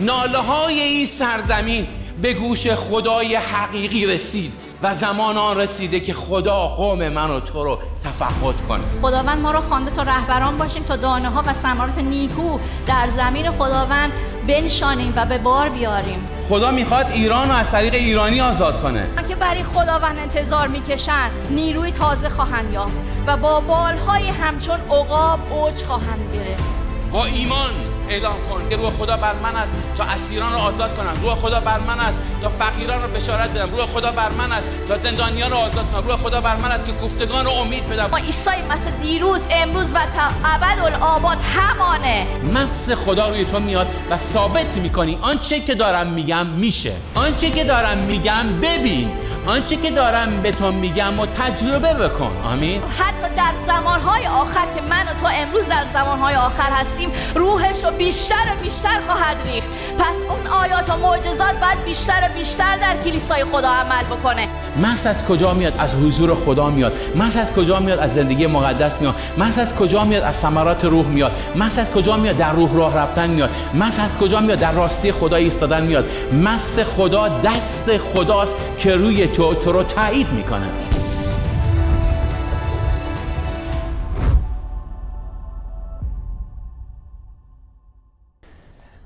ناله های این سرزمین به گوش خدای حقیقی رسید و زمان آن رسیده که خدا قوم من و تو رو تفقد کنه خداوند ما رو خوانده تا رهبران باشیم تا دانه ها و ثمرات نیکو در زمین خداوند بنشانیم و به بار بیاریم خدا میخواد ایران رو از طریق ایرانی آزاد کنه که برای خداوند انتظار میکشند نیروی تازه خواهند یافت و با بالهای همچون عقاب اوج خواهند گرفت با ایمان اعلام کن که روح خدا بر من است تا اسیران رو آزاد کنم روح خدا بر من است تا فقیران رو بشارت بدم روح خدا بر من است تا زندانیان رو آزاد کنم روح خدا بر من است که گفتگان رو امید بدم عیسی مسیح دیروز امروز و تا ابد آباد همانه مس خدا روی تو میاد و ثابت میکنی آنچه که دارم میگم میشه آنچه که دارم میگم ببین آنچه که دارم به تو میگم و تجربه بکن آمین حتی در زمانهای آخر که من و تو امروز در زمانهای آخر هستیم روحش رو بیشتر و بیشتر خواهد ریخت پس اون آیات و معجزات باید بیشتر و بیشتر در کلیسای خدا عمل بکنه مس از کجا میاد از حضور خدا میاد مس از کجا میاد از زندگی مقدس میاد مس از کجا میاد از ثمرات روح میاد مس از کجا میاد در روح راه رفتن میاد مس از کجا میاد در راستی خدا ایستادن میاد مس خدا دست خداست که روی تو رو تایید میکنم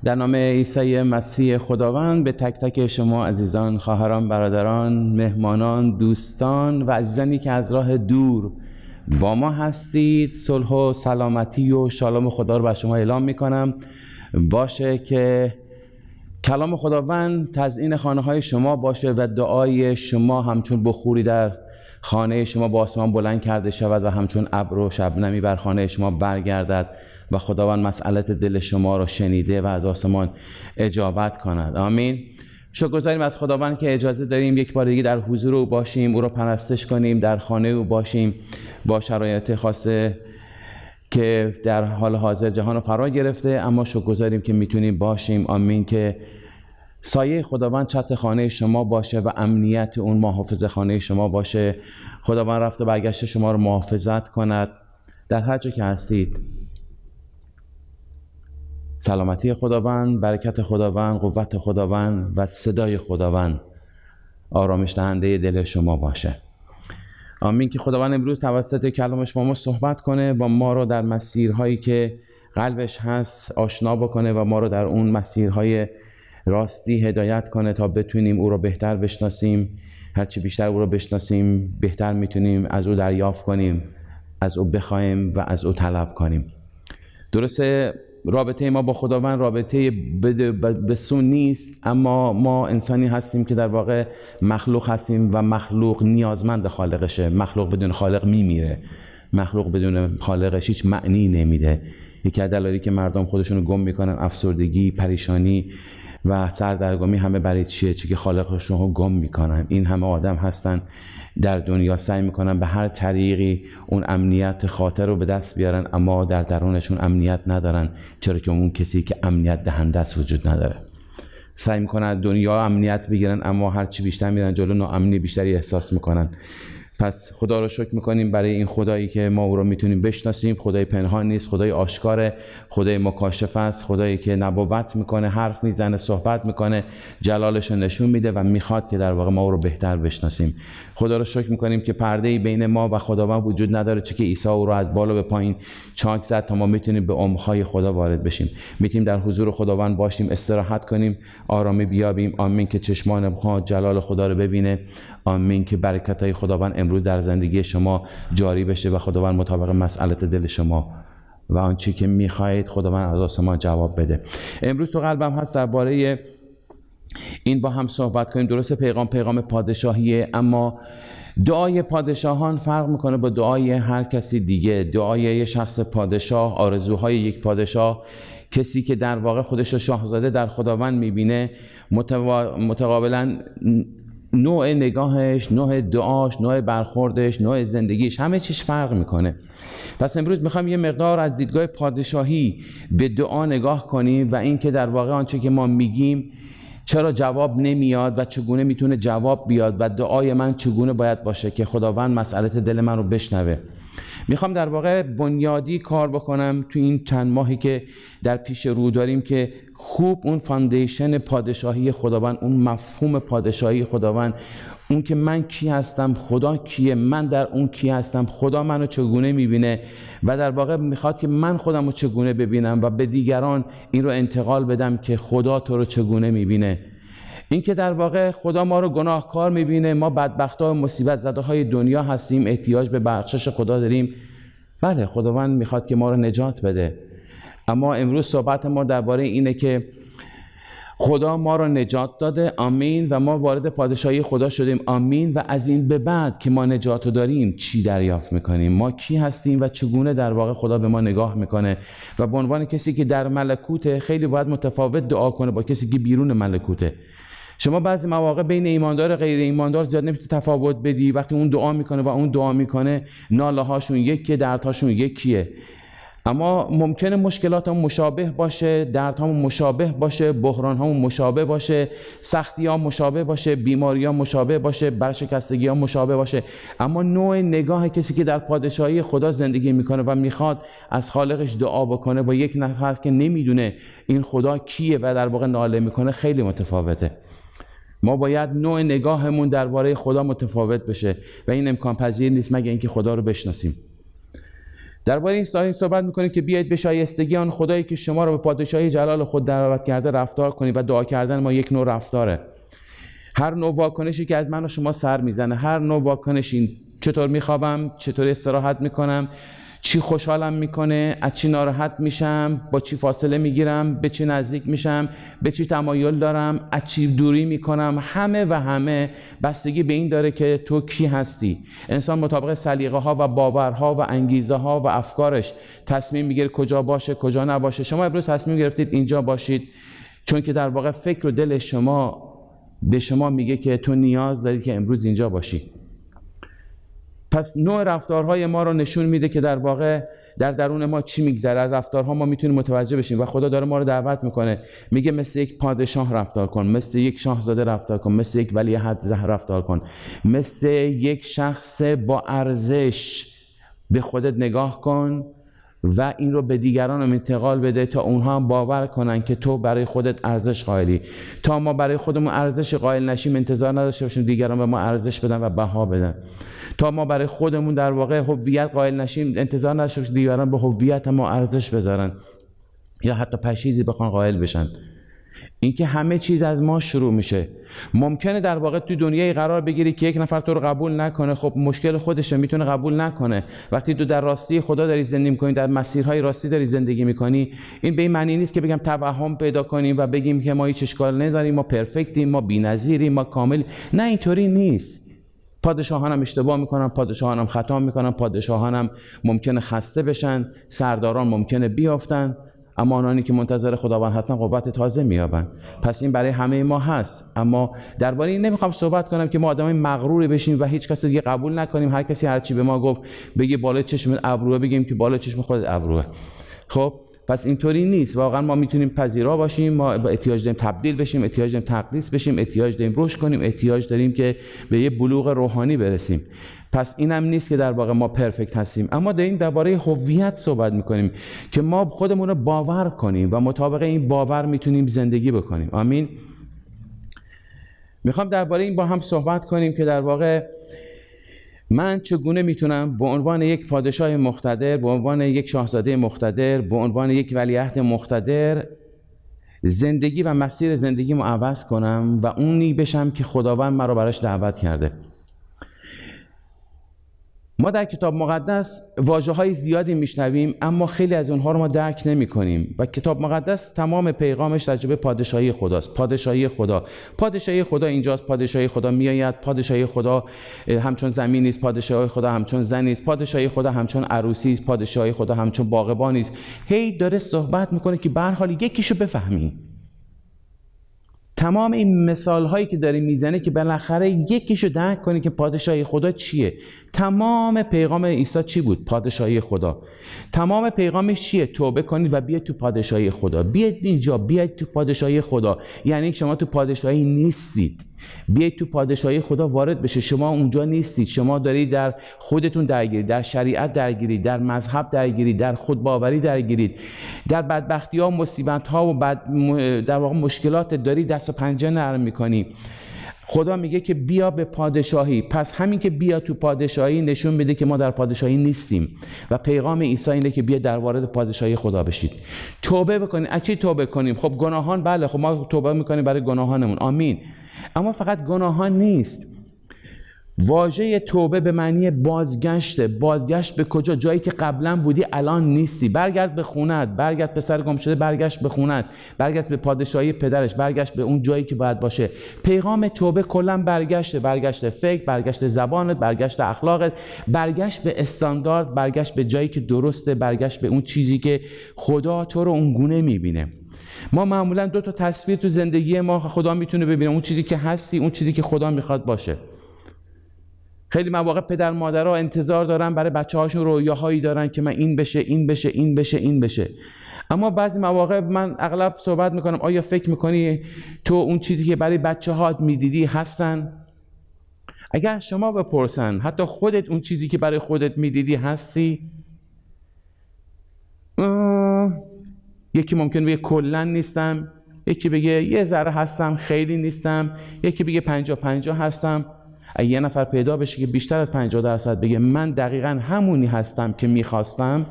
در نام عیسی مسیح خداوند به تک تک شما عزیزان، خواهران، برادران، مهمانان، دوستان و عزیزانی که از راه دور با ما هستید صلح و سلامتی و شالام خدا رو بر شما اعلام میکنم باشه که کلام خداوند تزئین خانه های شما باشه و دعای شما همچون بخوری در خانه شما با آسمان بلند کرده شود و همچون ابر و شبنمی بر خانه شما برگردد و خداوند مسئلت دل شما را شنیده و از آسمان اجابت کند آمین شکرگزاریم از خداوند که اجازه داریم یک بار دیگه در حضور او باشیم او را پرستش کنیم در خانه او باشیم با شرایط خاصه که در حال حاضر جهان رو فرا گرفته اما شکرگزاریم که میتونیم باشیم آمین که سایه خداوند چت خانه شما باشه و امنیت اون محافظ خانه شما باشه خداوند رفت و برگشت شما رو محافظت کند در هر جا که هستید سلامتی خداوند برکت خداوند قوت خداوند و صدای خداوند آرامش دهنده دل شما باشه آمین که خداوند امروز توسط کلامش با ما صحبت کنه و ما رو در مسیرهایی که قلبش هست آشنا بکنه و ما رو در اون مسیرهای راستی هدایت کنه تا بتونیم او را بهتر بشناسیم هرچی بیشتر او را بشناسیم بهتر میتونیم از او دریافت کنیم از او بخوایم و از او طلب کنیم درسته رابطه ما با خداوند رابطه سون نیست اما ما انسانی هستیم که در واقع مخلوق هستیم و مخلوق نیازمند خالقشه مخلوق بدون خالق میمیره مخلوق بدون خالقش هیچ معنی نمیده یکی از دلایلی که مردم خودشون گم میکنن افسردگی پریشانی و سردرگمی همه برای چیه چی که خالقشون رو گم میکنن این همه آدم هستن در دنیا سعی میکنن به هر طریقی اون امنیت خاطر رو به دست بیارن اما در درونشون امنیت ندارن چرا که اون کسی که امنیت دهنده است وجود نداره سعی میکنن دنیا امنیت بگیرن اما چی بیشتر میرن جلو ناامنی بیشتری احساس میکنن پس خدا رو شکر میکنیم برای این خدایی که ما او رو میتونیم بشناسیم خدای پنهان نیست خدای آشکاره خدای مکاشفه است خدایی که نبوت میکنه حرف میزنه صحبت میکنه جلالش رو نشون میده و میخواد که در واقع ما او رو بهتر بشناسیم خدا رو شکر میکنیم که پرده بین ما و خداوند وجود نداره چه که عیسی او رو از بالا به پایین چاک زد تا ما میتونیم به عمقهای خدا وارد بشیم میتونیم در حضور خداوند باشیم استراحت کنیم آرامی بیابیم آمین که چشمان ما جلال خدا رو ببینه آمین که برکت های خداوند امروز در زندگی شما جاری بشه و خداوند مطابق مسئلت دل شما و آنچه که میخواهید خداوند از آسمان جواب بده امروز تو قلبم هست درباره این با هم صحبت کنیم درست پیغام پیغام پادشاهیه اما دعای پادشاهان فرق میکنه با دعای هر کسی دیگه دعای یه شخص پادشاه آرزوهای یک پادشاه کسی که در واقع خودش رو شاهزاده در خداوند میبینه متقابلا نوع نگاهش نوع دعاش نوع برخوردش نوع زندگیش همه چیش فرق میکنه پس امروز میخوام یه مقدار از دیدگاه پادشاهی به دعا نگاه کنیم و اینکه در واقع آنچه که ما میگیم چرا جواب نمیاد و چگونه میتونه جواب بیاد و دعای من چگونه باید باشه که خداوند مسئلت دل من رو بشنوه میخوام در واقع بنیادی کار بکنم تو این چند ماهی که در پیش رو داریم که خوب اون فاندیشن پادشاهی خداوند اون مفهوم پادشاهی خداوند اون که من کی هستم خدا کیه من در اون کی هستم خدا منو چگونه میبینه و در واقع میخواد که من خودم رو چگونه ببینم و به دیگران این رو انتقال بدم که خدا تو رو چگونه میبینه این که در واقع خدا ما رو گناهکار میبینه ما بدبختها و مصیبت زده های دنیا هستیم احتیاج به بخشش خدا داریم بله خداوند میخواد که ما رو نجات بده اما امروز صحبت ما درباره اینه که خدا ما را نجات داده آمین و ما وارد پادشاهی خدا شدیم آمین و از این به بعد که ما نجات داریم چی دریافت میکنیم ما کی هستیم و چگونه در واقع خدا به ما نگاه میکنه و به عنوان کسی که در ملکوته خیلی باید متفاوت دعا کنه با کسی که بیرون ملکوته شما بعضی مواقع بین ایماندار و غیر ایماندار زیاد نمیتونی تفاوت بدی وقتی اون دعا میکنه و اون دعا میکنه ناله هاشون یکیه دردهاشون یکیه اما ممکنه هم مشابه باشه هم مشابه باشه هم مشابه باشه سختی ها مشابه باشه بیماری ها مشابه باشه برشکستگی ها مشابه باشه اما نوع نگاه کسی که در پادشاهی خدا زندگی میکنه و میخواد از خالقش دعا بکنه با یک نفر که نمیدونه این خدا کیه و در واقع ناله میکنه خیلی متفاوته ما باید نوع نگاهمون درباره خدا متفاوت بشه و این امکان پذیر نیست مگه اینکه خدا رو بشناسیم درباره این سایه صحبت میکنه که بیایید به شایستگی آن خدایی که شما را به پادشاهی جلال خود دعوت کرده رفتار کنید و دعا کردن ما یک نوع رفتاره هر نوع واکنشی که از من و شما سر میزنه هر نوع واکنشی چطور میخوابم چطور استراحت میکنم چی خوشحالم میکنه از چی ناراحت میشم با چی فاصله میگیرم به چی نزدیک میشم به چی تمایل دارم از چی دوری میکنم همه و همه بستگی به این داره که تو کی هستی انسان مطابق سلیقه ها و باورها و انگیزه ها و افکارش تصمیم میگیره کجا باشه کجا نباشه شما امروز تصمیم گرفتید اینجا باشید چون که در واقع فکر و دل شما به شما میگه که تو نیاز داری که امروز اینجا باشی پس نوع رفتارهای ما رو نشون میده که در واقع در درون ما چی میگذره از رفتارها ما میتونیم متوجه بشیم و خدا داره ما رو دعوت میکنه میگه مثل یک پادشاه رفتار کن مثل یک شاهزاده رفتار کن مثل یک ولی حد زهر رفتار کن مثل یک شخص با ارزش به خودت نگاه کن و این رو به دیگران انتقال بده تا اونها هم باور کنن که تو برای خودت ارزش قائلی تا ما برای خودمون ارزش قائل نشیم انتظار نداشته باشیم دیگران به ما ارزش بدن و بها بدن تا ما برای خودمون در واقع هویت قائل نشیم انتظار نداشته باشیم دیگران به هویت ما ارزش بذارن یا حتی پشیزی بخوان قائل بشن اینکه همه چیز از ما شروع میشه ممکنه در واقع تو دنیای قرار بگیری که یک نفر تو رو قبول نکنه خب مشکل خودش میتونه قبول نکنه وقتی تو در راستی خدا داری زندگی میکنی در مسیرهای راستی داری زندگی میکنی این به این معنی نیست که بگم توهم پیدا کنیم و بگیم که ما هیچ اشکال نداریم ما پرفکتیم ما بی‌نظیریم ما کامل نه اینطوری نیست پادشاهانم اشتباه میکنن پادشاهانم خطا میکنن پادشاهانم ممکنه خسته بشن سرداران ممکنه بیافتن اما آنانی که منتظر خداوند هستن قوت تازه مییابند پس این برای همه ما هست اما درباره این نمیخوام صحبت کنم که ما آدمای مغروری بشیم و هیچ کس دیگه قبول نکنیم هر کسی هر چی به ما گفت بگه بالا چشم ابروه بگیم که بالا چشم خود ابروه خب پس اینطوری نیست واقعا ما میتونیم پذیرا باشیم ما احتیاج داریم تبدیل بشیم احتیاج داریم تقدیس بشیم احتیاج داریم رشد کنیم احتیاج داریم که به یه بلوغ روحانی برسیم پس هم نیست که در واقع ما پرفکت هستیم اما در این درباره هویت صحبت میکنیم که ما خودمون رو باور کنیم و مطابق این باور میتونیم زندگی بکنیم آمین میخوام درباره این با هم صحبت کنیم که در واقع من چگونه میتونم به عنوان یک پادشاه مختدر به عنوان یک شاهزاده مختدر به عنوان یک ولیعهد مختدر زندگی و مسیر زندگیمو عوض کنم و اونی بشم که خداوند مرا براش دعوت کرده ما در کتاب مقدس واجه های زیادی میشنویم اما خیلی از اونها رو ما درک نمی کنیم و کتاب مقدس تمام پیغامش تجربه پادشاهی خداست پادشاهی خدا پادشاهی خدا اینجاست پادشاهی خدا میآید پادشاهی خدا همچون زمین نیست پادشاهی خدا همچون زن نیست پادشاهی خدا همچون عروسی است پادشاهی خدا همچون باغبانی است هی داره صحبت میکنه که به حال یکیشو بفهمیم تمام این مثال هایی که داریم میزنه که بالاخره یکیشو درک کنی که پادشاهی خدا چیه تمام پیغام عیسی چی بود پادشاهی خدا تمام پیغامش چیه توبه کنید و بیاید تو پادشاهی خدا بیاید اینجا بیاید تو پادشاهی خدا یعنی شما تو پادشاهی نیستید بیایید تو پادشاهی خدا وارد بشه شما اونجا نیستید شما دارید در خودتون درگیرید در شریعت درگیرید در مذهب درگیرید در خودباوری درگیرید در بدبختی ها مصیبت ها و بد... در واقع مشکلات داری دست و پنجه نرم میکنی خدا میگه که بیا به پادشاهی پس همین که بیا تو پادشاهی نشون بده که ما در پادشاهی نیستیم و پیغام عیسی اینه که بیا در وارد پادشاهی خدا بشید توبه بکنید از چی توبه کنیم خب گناهان بله خب ما توبه میکنیم برای گناهانمون آمین اما فقط گناهان نیست واژه توبه به معنی بازگشت، بازگشت به کجا جایی که قبلا بودی الان نیستی برگرد به خونت برگرد پسر گم شده برگشت به خونت برگرد به پادشاهی پدرش برگشت به اون جایی که باید باشه پیغام توبه کلا برگشته برگشت فکر برگشت زبانت برگشت اخلاقت برگشت به استاندارد برگشت به جایی که درسته برگشت به اون چیزی که خدا تو رو اون گونه میبینه ما معمولا دو تا تصویر تو زندگی ما خدا میتونه ببینه اون چیزی که هستی اون چیزی که خدا میخواد باشه خیلی مواقع پدر مادرها انتظار دارن برای بچه هاشون رویاهایی دارن که من این بشه این بشه این بشه این بشه اما بعضی مواقع من اغلب صحبت میکنم آیا فکر میکنی تو اون چیزی که برای بچه هات میدیدی هستن؟ اگر شما بپرسن حتی خودت اون چیزی که برای خودت میدیدی هستی؟ یکی ممکن بگه کلا نیستم یکی بگه یه ذره هستم خیلی نیستم یکی بگه پنجا پنجا هستم اگه یه نفر پیدا بشه که بیشتر از پنجا درصد بگه من دقیقا همونی هستم که میخواستم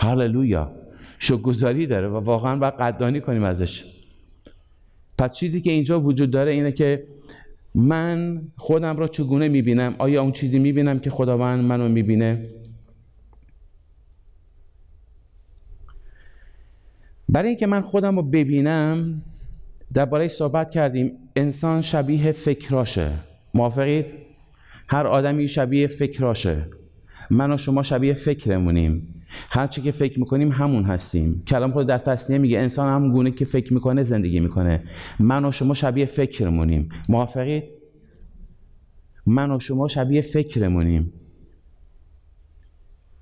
هللویا شکرگزاری داره و واقعا باید قدانی کنیم ازش پس چیزی که اینجا وجود داره اینه که من خودم را چگونه میبینم آیا اون چیزی میبینم که خداوند منو میبینه برای اینکه من خودم رو ببینم دربارهش صحبت کردیم انسان شبیه فکراشه موافقید هر آدمی شبیه فکراشه من و شما شبیه فکرمونیم هر چی که فکر میکنیم همون هستیم کلام خود در تصنیه میگه انسان هم گونه که فکر میکنه زندگی میکنه من و شما شبیه فکرمونیم موافقید من و شما شبیه فکرمونیم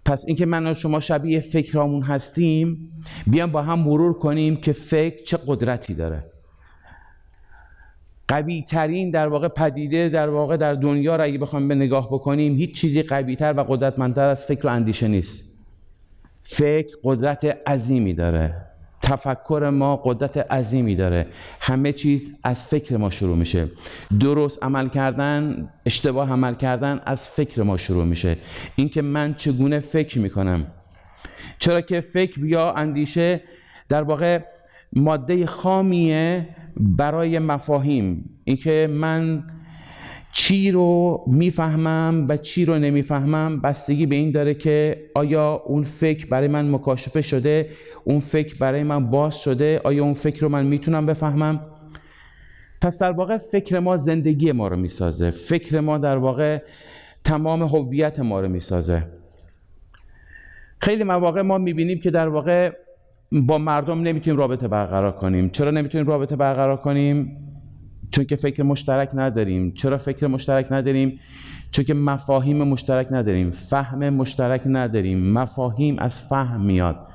پس اینکه من و شما شبیه فکرامون هستیم بیام با هم مرور کنیم که فکر چه قدرتی داره قوی ترین در واقع پدیده در واقع در دنیا را اگه بخوایم به نگاه بکنیم هیچ چیزی قوی تر و قدرتمندتر از فکر و اندیشه نیست فکر قدرت عظیمی داره تفکر ما قدرت عظیمی داره همه چیز از فکر ما شروع میشه درست عمل کردن اشتباه عمل کردن از فکر ما شروع میشه اینکه من چگونه فکر میکنم چرا که فکر یا اندیشه در واقع ماده خامیه برای مفاهیم اینکه من چی رو میفهمم و چی رو نمیفهمم بستگی به این داره که آیا اون فکر برای من مکاشفه شده اون فکر برای من باز شده آیا اون فکر رو من میتونم بفهمم پس در واقع فکر ما زندگی ما رو میسازه فکر ما در واقع تمام هویت ما رو میسازه خیلی مواقع ما میبینیم که در واقع با مردم نمیتونیم رابطه برقرار کنیم چرا نمیتونیم رابطه برقرار کنیم چون که فکر مشترک نداریم چرا فکر مشترک نداریم چون که مفاهیم مشترک نداریم فهم مشترک نداریم مفاهیم از فهم میاد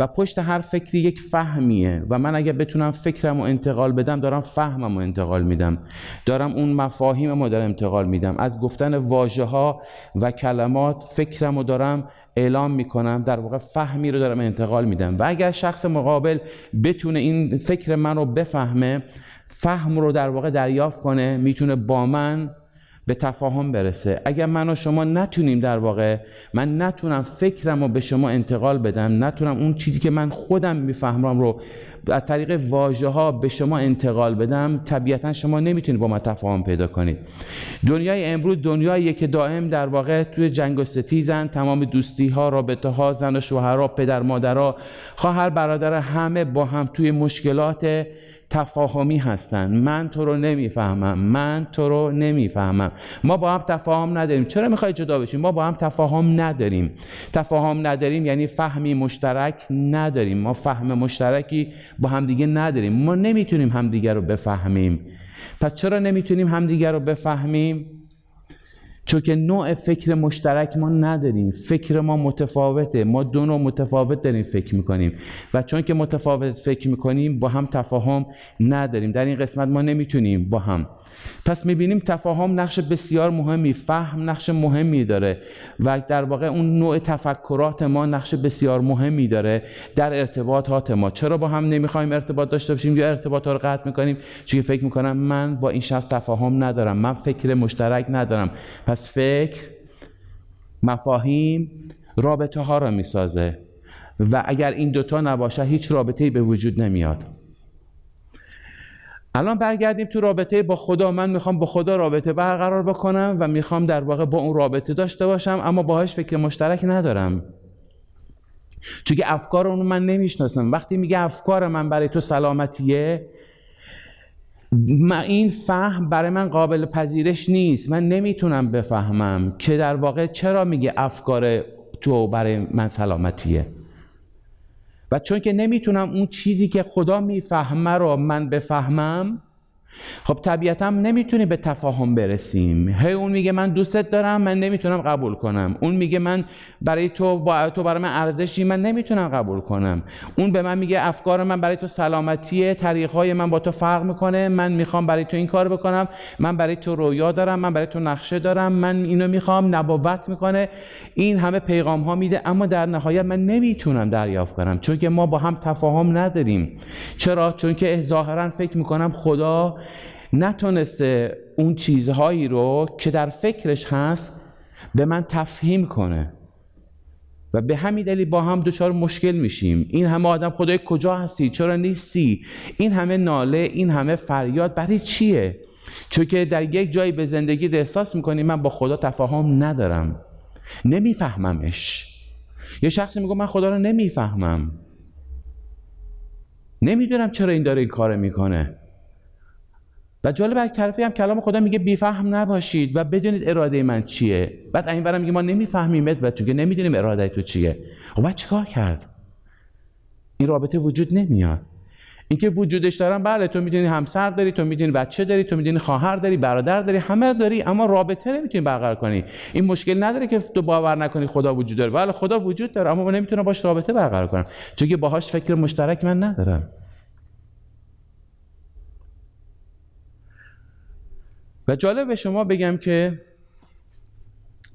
و پشت هر فکری یک فهمیه و من اگر بتونم فکرم رو انتقال بدم دارم فهمم رو انتقال میدم دارم اون مفاهیم رو دارم انتقال میدم از گفتن واژه ها و کلمات فکرم رو دارم اعلام میکنم در واقع فهمی رو دارم انتقال میدم و اگر شخص مقابل بتونه این فکر من رو بفهمه فهم رو در واقع دریافت کنه میتونه با من به تفاهم برسه اگر من و شما نتونیم در واقع من نتونم فکرم رو به شما انتقال بدم نتونم اون چیزی که من خودم میفهمم رو از طریق واژه ها به شما انتقال بدم طبیعتا شما نمیتونید با من تفاهم پیدا کنید دنیای امروز دنیاییه که دائم در واقع توی جنگ و ستیزن تمام دوستی ها رابطه ها زن و شوهرها پدر مادرها خواهر برادر همه با هم توی مشکلات تفاهمی هستن من تو رو نمیفهمم من تو رو نمیفهمم ما با هم تفاهم نداریم چرا میخوای جدا بشیم ما با هم تفاهم نداریم تفاهم نداریم یعنی فهمی مشترک نداریم ما فهم مشترکی با دیگه نداریم ما نمیتونیم همدیگه رو بفهمیم پس چرا نمیتونیم همدیگه رو بفهمیم چون که نوع فکر مشترک ما نداریم فکر ما متفاوته ما دو نوع متفاوت داریم فکر میکنیم و چون که متفاوت فکر میکنیم با هم تفاهم نداریم در این قسمت ما نمیتونیم با هم پس میبینیم تفاهم نقش بسیار مهمی فهم نقش مهمی داره و در واقع اون نوع تفکرات ما نقش بسیار مهمی داره در ارتباطات ما چرا با هم نمیخوایم ارتباط داشته باشیم یا ارتباط رو قطع میکنیم چون فکر میکنم من با این شخص تفاهم ندارم من فکر مشترک ندارم پس فکر مفاهیم رابطه ها را میسازه و اگر این دوتا نباشه هیچ ای به وجود نمیاد الان برگردیم تو رابطه با خدا من میخوام با خدا رابطه برقرار بکنم و میخوام در واقع با اون رابطه داشته باشم اما باهاش فکر مشترک ندارم چون افکار اون من نمیشناسم وقتی میگه افکار من برای تو سلامتیه من این فهم برای من قابل پذیرش نیست من نمیتونم بفهمم که در واقع چرا میگه افکار تو برای من سلامتیه و چون که نمیتونم اون چیزی که خدا میفهمه رو من بفهمم خب طبیعتا نمیتونی به تفاهم برسیم هی اون میگه من دوستت دارم من نمیتونم قبول کنم اون میگه من برای تو با تو برای من ارزشی من نمیتونم قبول کنم اون به من میگه افکار من برای تو سلامتیه طریقهای من با تو فرق میکنه من میخوام برای تو این کار بکنم من برای تو رویا دارم من برای تو نقشه دارم من اینو میخوام نبوت میکنه این همه پیغام ها میده اما در نهایت من نمیتونم دریافت کنم چون که ما با هم تفاهم نداریم چرا چون که ظاهرا فکر میکنم خدا نتونسته اون چیزهایی رو که در فکرش هست به من تفهیم کنه و به همین دلیل با هم دچار مشکل میشیم این همه آدم خدای کجا هستی چرا نیستی این همه ناله این همه فریاد برای چیه چون که در یک جایی به زندگی احساس میکنی من با خدا تفاهم ندارم نمیفهممش یه شخصی میگه من خدا رو نمیفهمم نمیدونم چرا این داره این کار میکنه و جالب از طرفی هم کلام خدا میگه بیفهم نباشید و بدونید اراده من چیه بعد این برم میگه ما نمیفهمیمت و چون که نمیدونیم اراده تو چیه خب بعد چیکار کرد این رابطه وجود نمیاد اینکه وجودش دارن بله تو میدونی همسر داری تو میدونی بچه داری تو میدونی خواهر داری برادر داری همه داری اما رابطه نمیتونی برقرار کنی این مشکل نداره که تو باور نکنی خدا وجود داره بله خدا وجود داره اما من نمیتونم باش رابطه برقرار کنم چون که باهاش فکر مشترک من ندارم و جالب به شما بگم که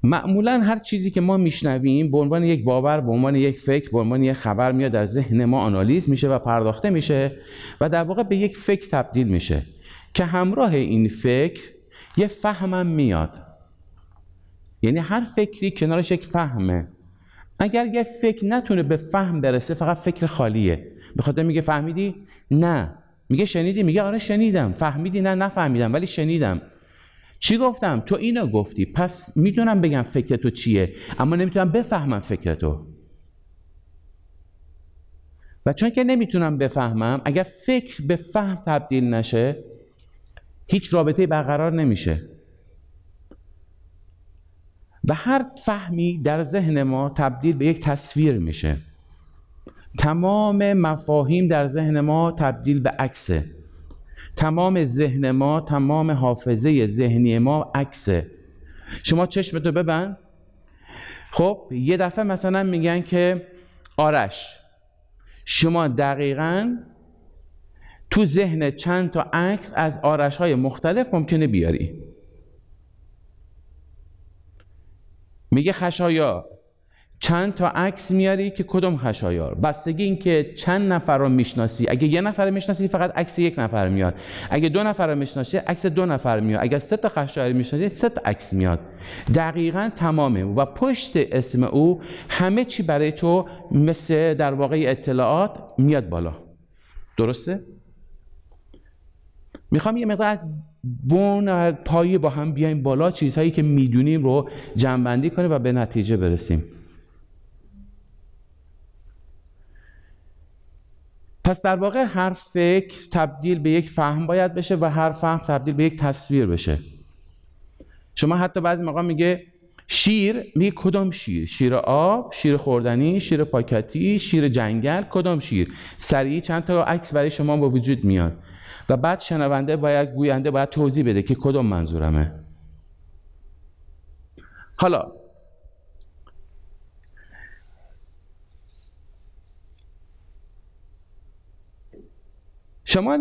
معمولا هر چیزی که ما میشنویم به عنوان یک باور به عنوان یک فکر به عنوان یک خبر میاد در ذهن ما آنالیز میشه و پرداخته میشه و در واقع به یک فکر تبدیل میشه که همراه این فکر یه فهمم میاد یعنی هر فکری کنارش یک فهمه اگر یه فکر نتونه به فهم برسه فقط فکر خالیه به خاطر میگه فهمیدی نه میگه شنیدی میگه آره شنیدم فهمیدی نه نفهمیدم ولی شنیدم چی گفتم تو اینو گفتی پس میتونم بگم فکر تو چیه اما نمیتونم بفهمم فکر تو و چون که نمیتونم بفهمم اگر فکر به فهم تبدیل نشه هیچ رابطه برقرار نمیشه و هر فهمی در ذهن ما تبدیل به یک تصویر میشه تمام مفاهیم در ذهن ما تبدیل به عکسه تمام ذهن ما تمام حافظه ذهنی ما عکسه شما چشمتو ببند خب یه دفعه مثلا میگن که آرش شما دقیقا تو ذهن چند تا عکس از آرش های مختلف ممکنه بیاری میگه خشایا چند تا عکس میاری که کدوم خشایار بستگی که چند نفر رو میشناسی اگه یه نفر میشناسی فقط عکس یک نفر میاد اگه دو نفر رو میشناسی عکس دو نفر میاد اگه سه تا خشایار میشناسی سه تا عکس میاد دقیقا تمامه و پشت اسم او همه چی برای تو مثل در واقع اطلاعات میاد بالا درسته میخوام یه مقدار از بون پایی با هم بیایم بالا چیزهایی که میدونیم رو جنبندی کنیم و به نتیجه برسیم پس در واقع هر فکر تبدیل به یک فهم باید بشه و هر فهم تبدیل به یک تصویر بشه شما حتی بعضی موقع میگه شیر میگه کدام شیر شیر آب شیر خوردنی شیر پاکتی شیر جنگل کدام شیر سریع چند تا عکس برای شما با وجود میاد و بعد شنونده باید گوینده باید توضیح بده که کدام منظورمه حالا شما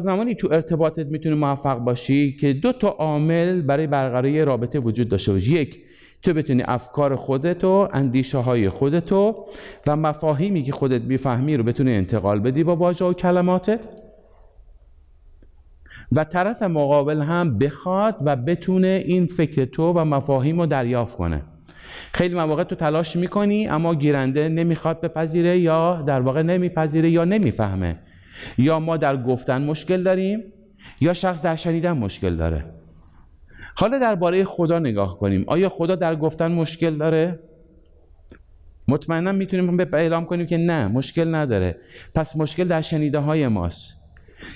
زمانی تو ارتباطت میتونی موفق باشی که دو تا عامل برای برقراری رابطه وجود داشته باشی یک تو بتونی افکار خودت و اندیشه های خودت و مفاهیمی که خودت میفهمی رو بتونی انتقال بدی با واژه و کلماتت و طرف مقابل هم بخواد و بتونه این فکر تو و مفاهیم رو دریافت کنه خیلی مواقع تو تلاش میکنی اما گیرنده نمیخواد بپذیره یا در واقع نمیپذیره یا نمیفهمه یا ما در گفتن مشکل داریم یا شخص در شنیدن مشکل داره حالا درباره خدا نگاه کنیم آیا خدا در گفتن مشکل داره مطمئنا میتونیم به اعلام کنیم که نه مشکل نداره پس مشکل در شنیده های ماست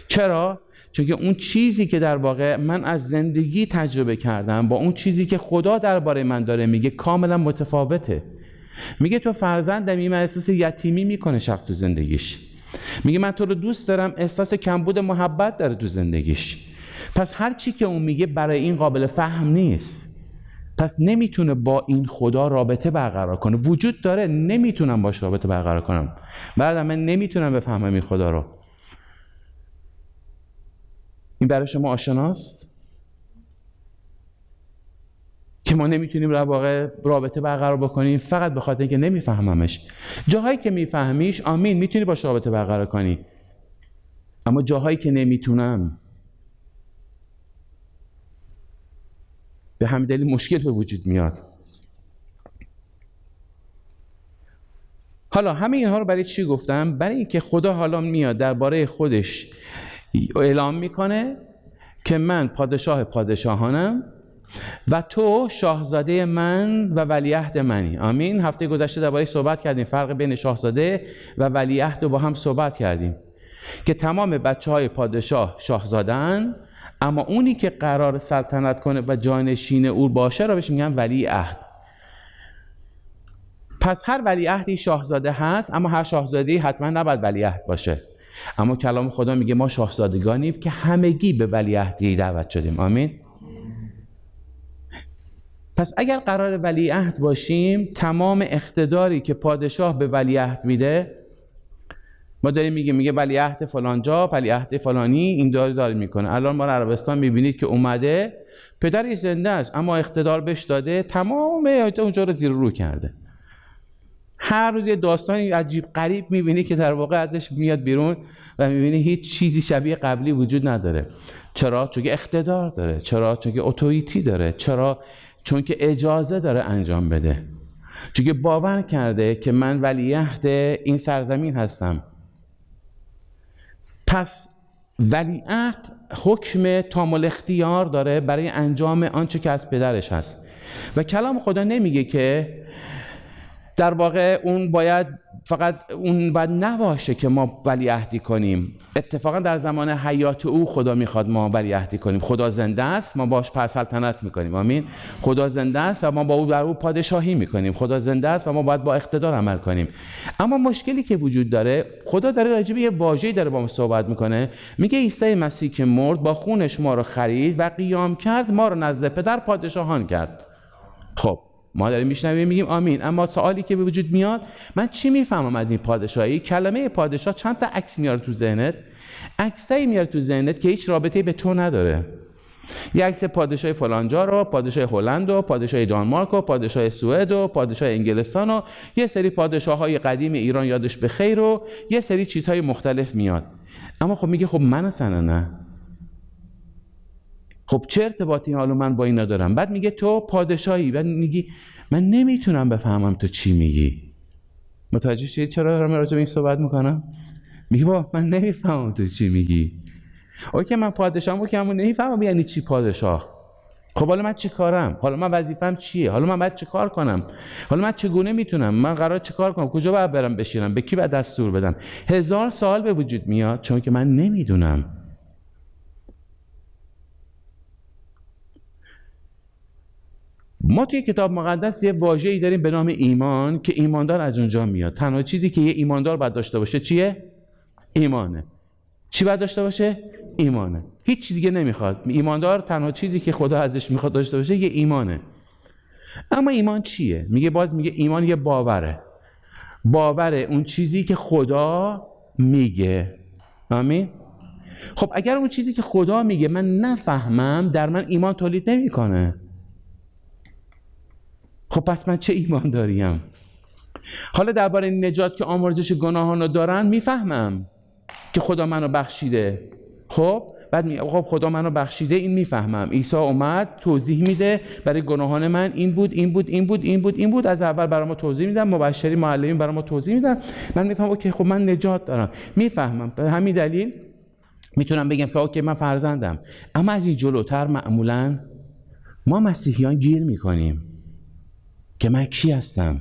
چرا چون که اون چیزی که در واقع من از زندگی تجربه کردم با اون چیزی که خدا درباره من داره میگه کاملا متفاوته میگه تو فرزندم این احساس یتیمی میکنه شخص تو زندگیش میگه من تو رو دوست دارم احساس کمبود محبت داره تو زندگیش پس هر چی که اون میگه برای این قابل فهم نیست پس نمیتونه با این خدا رابطه برقرار کنه وجود داره نمیتونم باش رابطه برقرار کنم بعد من نمیتونم بفهمم این خدا رو این برای شما آشناست که ما نمیتونیم در واقع رابطه برقرار بکنیم فقط به خاطر اینکه نمیفهممش جاهایی که میفهمیش آمین میتونی با رابطه برقرار کنی اما جاهایی که نمیتونم به همین دلیل مشکل به وجود میاد حالا همه اینها رو برای چی گفتم برای اینکه خدا حالا میاد درباره خودش اعلام میکنه که من پادشاه پادشاهانم و تو شاهزاده من و ولیعهد منی آمین هفته گذشته درباره صحبت کردیم فرق بین شاهزاده و ولیعهد رو با هم صحبت کردیم که تمام بچه های پادشاه شاهزادن اما اونی که قرار سلطنت کنه و جانشین او باشه را بهش میگن ولی عهد پس هر ولی اهدی شاهزاده هست اما هر شاهزاده حتما نباید ولی اهد باشه اما کلام خدا میگه ما شاهزادگانیم که همگی به ولی دعوت شدیم آمین پس اگر قرار ولیعهد باشیم تمام اقتداری که پادشاه به ولیعهد میده ما داریم میگیم میگه ولیعهد فلان جا ولیعهد فلانی این داری میکنه الان ما عربستان میبینید که اومده پدری زنده است اما اقتدار بهش داده تمام اونجا رو زیر رو کرده هر روز یه داستانی عجیب غریب میبینی که در واقع ازش میاد بیرون و میبینی هیچ چیزی شبیه قبلی وجود نداره چرا چون اقتدار داره چرا چون اتوریتی داره چرا چون که اجازه داره انجام بده چون که باور کرده که من ولیعهد این سرزمین هستم پس ولیعهد حکم تامل اختیار داره برای انجام آنچه که از پدرش هست و کلام خدا نمیگه که در واقع اون باید فقط اون باید نباشه که ما ولیعهدی کنیم اتفاقا در زمان حیات او خدا میخواد ما ولیعهدی کنیم خدا زنده است ما باش پرسلطنت میکنیم آمین خدا زنده است و ما با او بر او پادشاهی میکنیم خدا زنده است و ما باید با اقتدار عمل کنیم اما مشکلی که وجود داره خدا داره راجع یه واژه‌ای داره با ما صحبت میکنه میگه عیسی مسیح که مرد با خونش ما رو خرید و قیام کرد ما رو نزد پدر پادشاهان کرد خب ما داریم میشنویم میگیم آمین اما سوالی که به وجود میاد من چی میفهمم از این پادشاهی کلمه پادشاه چند تا عکس میاره تو ذهنت عکسایی میاره تو ذهنت که هیچ رابطه به تو نداره یه عکس پادشاه فلانجا رو پادشاه هلند و پادشاه دانمارک و پادشاه سوئد و پادشاه انگلستان و یه سری پادشاه های قدیم ایران یادش به خیر و یه سری چیزهای مختلف میاد اما خب میگه خب من اصلا نه خب چه ارتباطی حالا من با این ندارم بعد میگه تو پادشاهی بعد میگی من نمیتونم بفهمم تو چی میگی متوجه شدی چرا دارم راجع به این صحبت میکنم میگه با من نمیفهمم تو چی میگی اوکی که من پادشاهم که همون نمیفهمم یعنی چی پادشاه خب حالا من چه کارم حالا من وظیفم چیه حالا من باید چه کار کنم حالا من چگونه میتونم من قرار چه کار کنم کجا باید برم بشینم به کی باید دستور بدم هزار سال به وجود میاد چون که من نمیدونم ما توی کتاب مقدس یه واژه‌ای داریم به نام ایمان که ایماندار از اونجا میاد تنها چیزی که یه ایماندار باید داشته باشه چیه ایمانه چی باید داشته باشه ایمانه هیچ چیز دیگه نمیخواد ایماندار تنها چیزی که خدا ازش میخواد داشته باشه یه ایمانه اما ایمان چیه میگه باز میگه ایمان یه باوره باوره اون چیزی که خدا میگه آمین خب اگر اون چیزی که خدا میگه من نفهمم در من ایمان تولید نمیکنه خب پس من چه ایمان داریم حالا درباره نجات که آمرزش گناهان دارن میفهمم که خدا منو بخشیده خب بعد می خب خدا منو بخشیده این میفهمم عیسی اومد توضیح میده برای گناهان من این بود این بود این بود این بود این بود از اول برای توضیح میدم مبشری معلمین برای ما توضیح میدن من میفهمم که خب من نجات دارم میفهمم به همین دلیل میتونم بگم که اوکی من فرزندم اما از این جلوتر معمولا ما مسیحیان گیر میکنیم که من کی هستم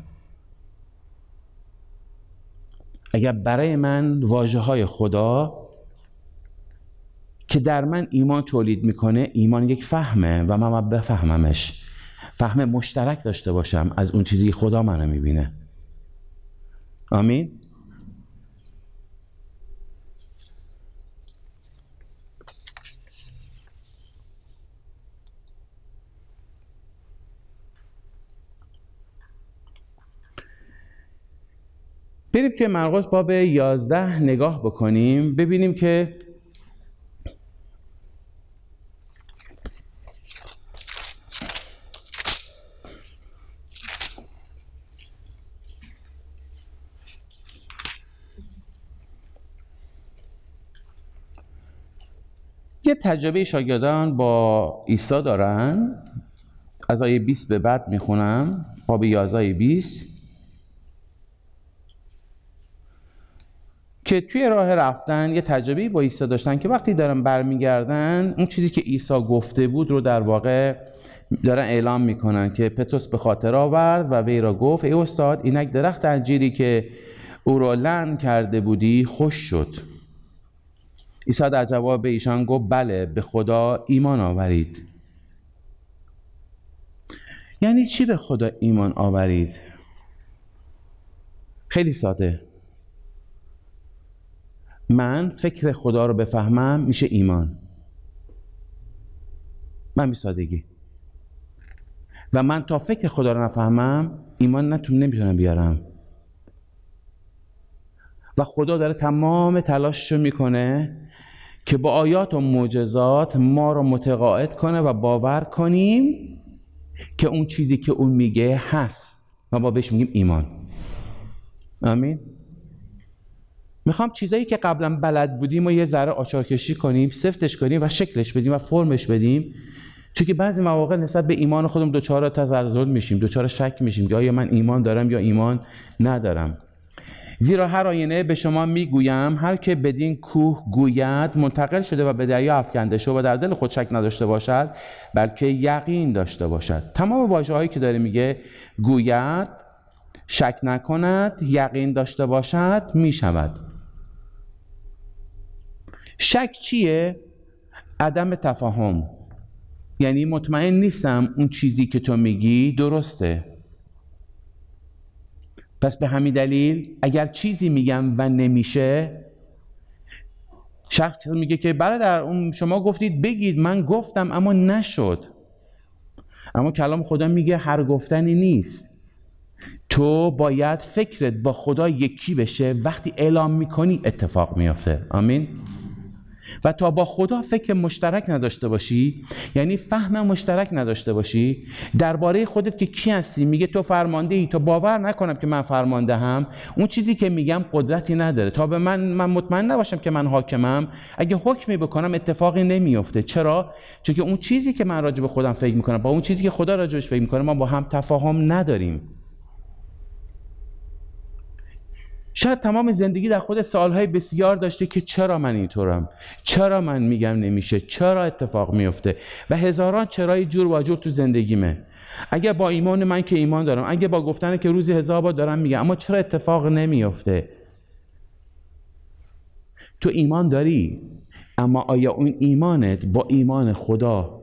اگر برای من واجه های خدا که در من ایمان تولید میکنه ایمان یک فهمه و من بفهممش فهم مشترک داشته باشم از اون چیزی خدا منو میبینه آمین بریم که مرقس باب 11 نگاه بکنیم ببینیم که یه تجربه شاگردان با عیسی دارن از آیه 20 به بعد میخونم باب 11 آیه 20 که توی راه رفتن یه تجربه با عیسی داشتن که وقتی دارن برمیگردن اون چیزی که عیسی گفته بود رو در واقع دارن اعلام میکنن که پتروس به خاطر آورد و وی را گفت ای استاد اینک درخت انجیری که او را لن کرده بودی خوش شد عیسی در جواب به ایشان گفت بله به خدا ایمان آورید یعنی چی به خدا ایمان آورید خیلی ساده من فکر خدا رو بفهمم میشه ایمان من سادگی و من تا فکر خدا رو نفهمم ایمان نتون نمیتونم بیارم و خدا داره تمام رو میکنه که با آیات و معجزات ما رو متقاعد کنه و باور کنیم که اون چیزی که اون میگه هست و ما بهش میگیم ایمان آمین میخوام چیزایی که قبلا بلد بودیم و یه ذره آچارکشی کنیم سفتش کنیم و شکلش بدیم و فرمش بدیم چون که بعضی مواقع نسبت به ایمان خودم دوچار تزلزل میشیم دوچار شک میشیم یا آیا من ایمان دارم یا ایمان ندارم زیرا هر آینه به شما میگویم هر که بدین کوه گوید منتقل شده و به دریا افکنده شد و در دل خود شک نداشته باشد بلکه یقین داشته باشد تمام واجه که داره میگه گوید شک نکند یقین داشته باشد میشود شک چیه؟ عدم تفاهم یعنی مطمئن نیستم اون چیزی که تو میگی درسته پس به همین دلیل اگر چیزی میگم و نمیشه شخص میگه که برادر اون شما گفتید بگید من گفتم اما نشد اما کلام خدا میگه هر گفتنی نیست تو باید فکرت با خدا یکی بشه وقتی اعلام میکنی اتفاق میافته آمین و تا با خدا فکر مشترک نداشته باشی یعنی فهم مشترک نداشته باشی درباره خودت که کی هستی میگه تو فرمانده ای تا باور نکنم که من فرمانده هم اون چیزی که میگم قدرتی نداره تا به من من مطمئن نباشم که من حاکمم اگه حکمی بکنم اتفاقی نمیفته چرا چون که اون چیزی که من راجع به خودم فکر میکنم با اون چیزی که خدا راجعش فکر میکنه ما با هم تفاهم نداریم شاید تمام زندگی در خود سالهای بسیار داشته که چرا من اینطورم چرا من میگم نمیشه چرا اتفاق میفته و هزاران چرای جور و جور تو زندگیمه اگه با ایمان من که ایمان دارم اگه با گفتن که روزی هزار بار دارم میگم اما چرا اتفاق نمیفته تو ایمان داری اما آیا اون ایمانت با ایمان خدا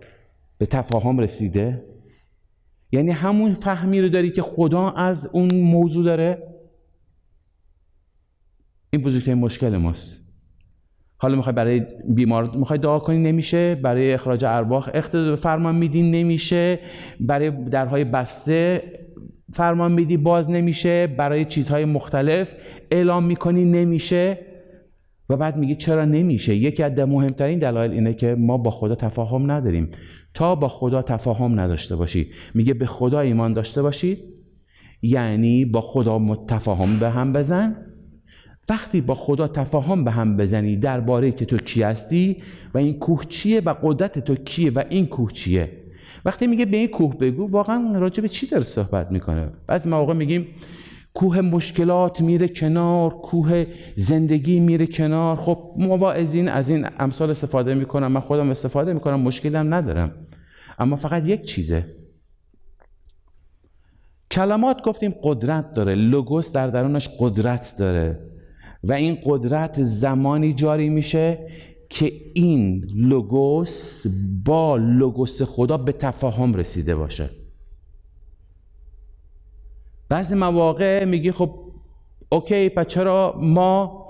به تفاهم رسیده یعنی همون فهمی رو داری که خدا از اون موضوع داره این بزرگترین مشکل ماست حالا میخوای برای بیمار میخوای دعا کنی نمیشه برای اخراج ارواح فرمان میدین نمیشه برای درهای بسته فرمان میدی باز نمیشه برای چیزهای مختلف اعلام میکنی نمیشه و بعد میگی چرا نمیشه یکی از مهمترین دلایل اینه که ما با خدا تفاهم نداریم تا با خدا تفاهم نداشته باشی میگه به خدا ایمان داشته باشید یعنی با خدا متفاهم به هم بزن وقتی با خدا تفاهم به هم بزنی درباره که تو کی هستی و این کوه چیه و قدرت تو کیه و این کوه چیه وقتی میگه به این کوه بگو واقعا راجع به چی داره صحبت میکنه بعض مواقع میگیم کوه مشکلات میره کنار کوه زندگی میره کنار خب ما از این از این امثال استفاده میکنم من خودم استفاده میکنم مشکلم ندارم اما فقط یک چیزه کلمات گفتیم قدرت داره لوگوس در درونش قدرت داره و این قدرت زمانی جاری میشه که این لوگوس با لوگوس خدا به تفاهم رسیده باشه بعضی مواقع میگی خب اوکی پس چرا ما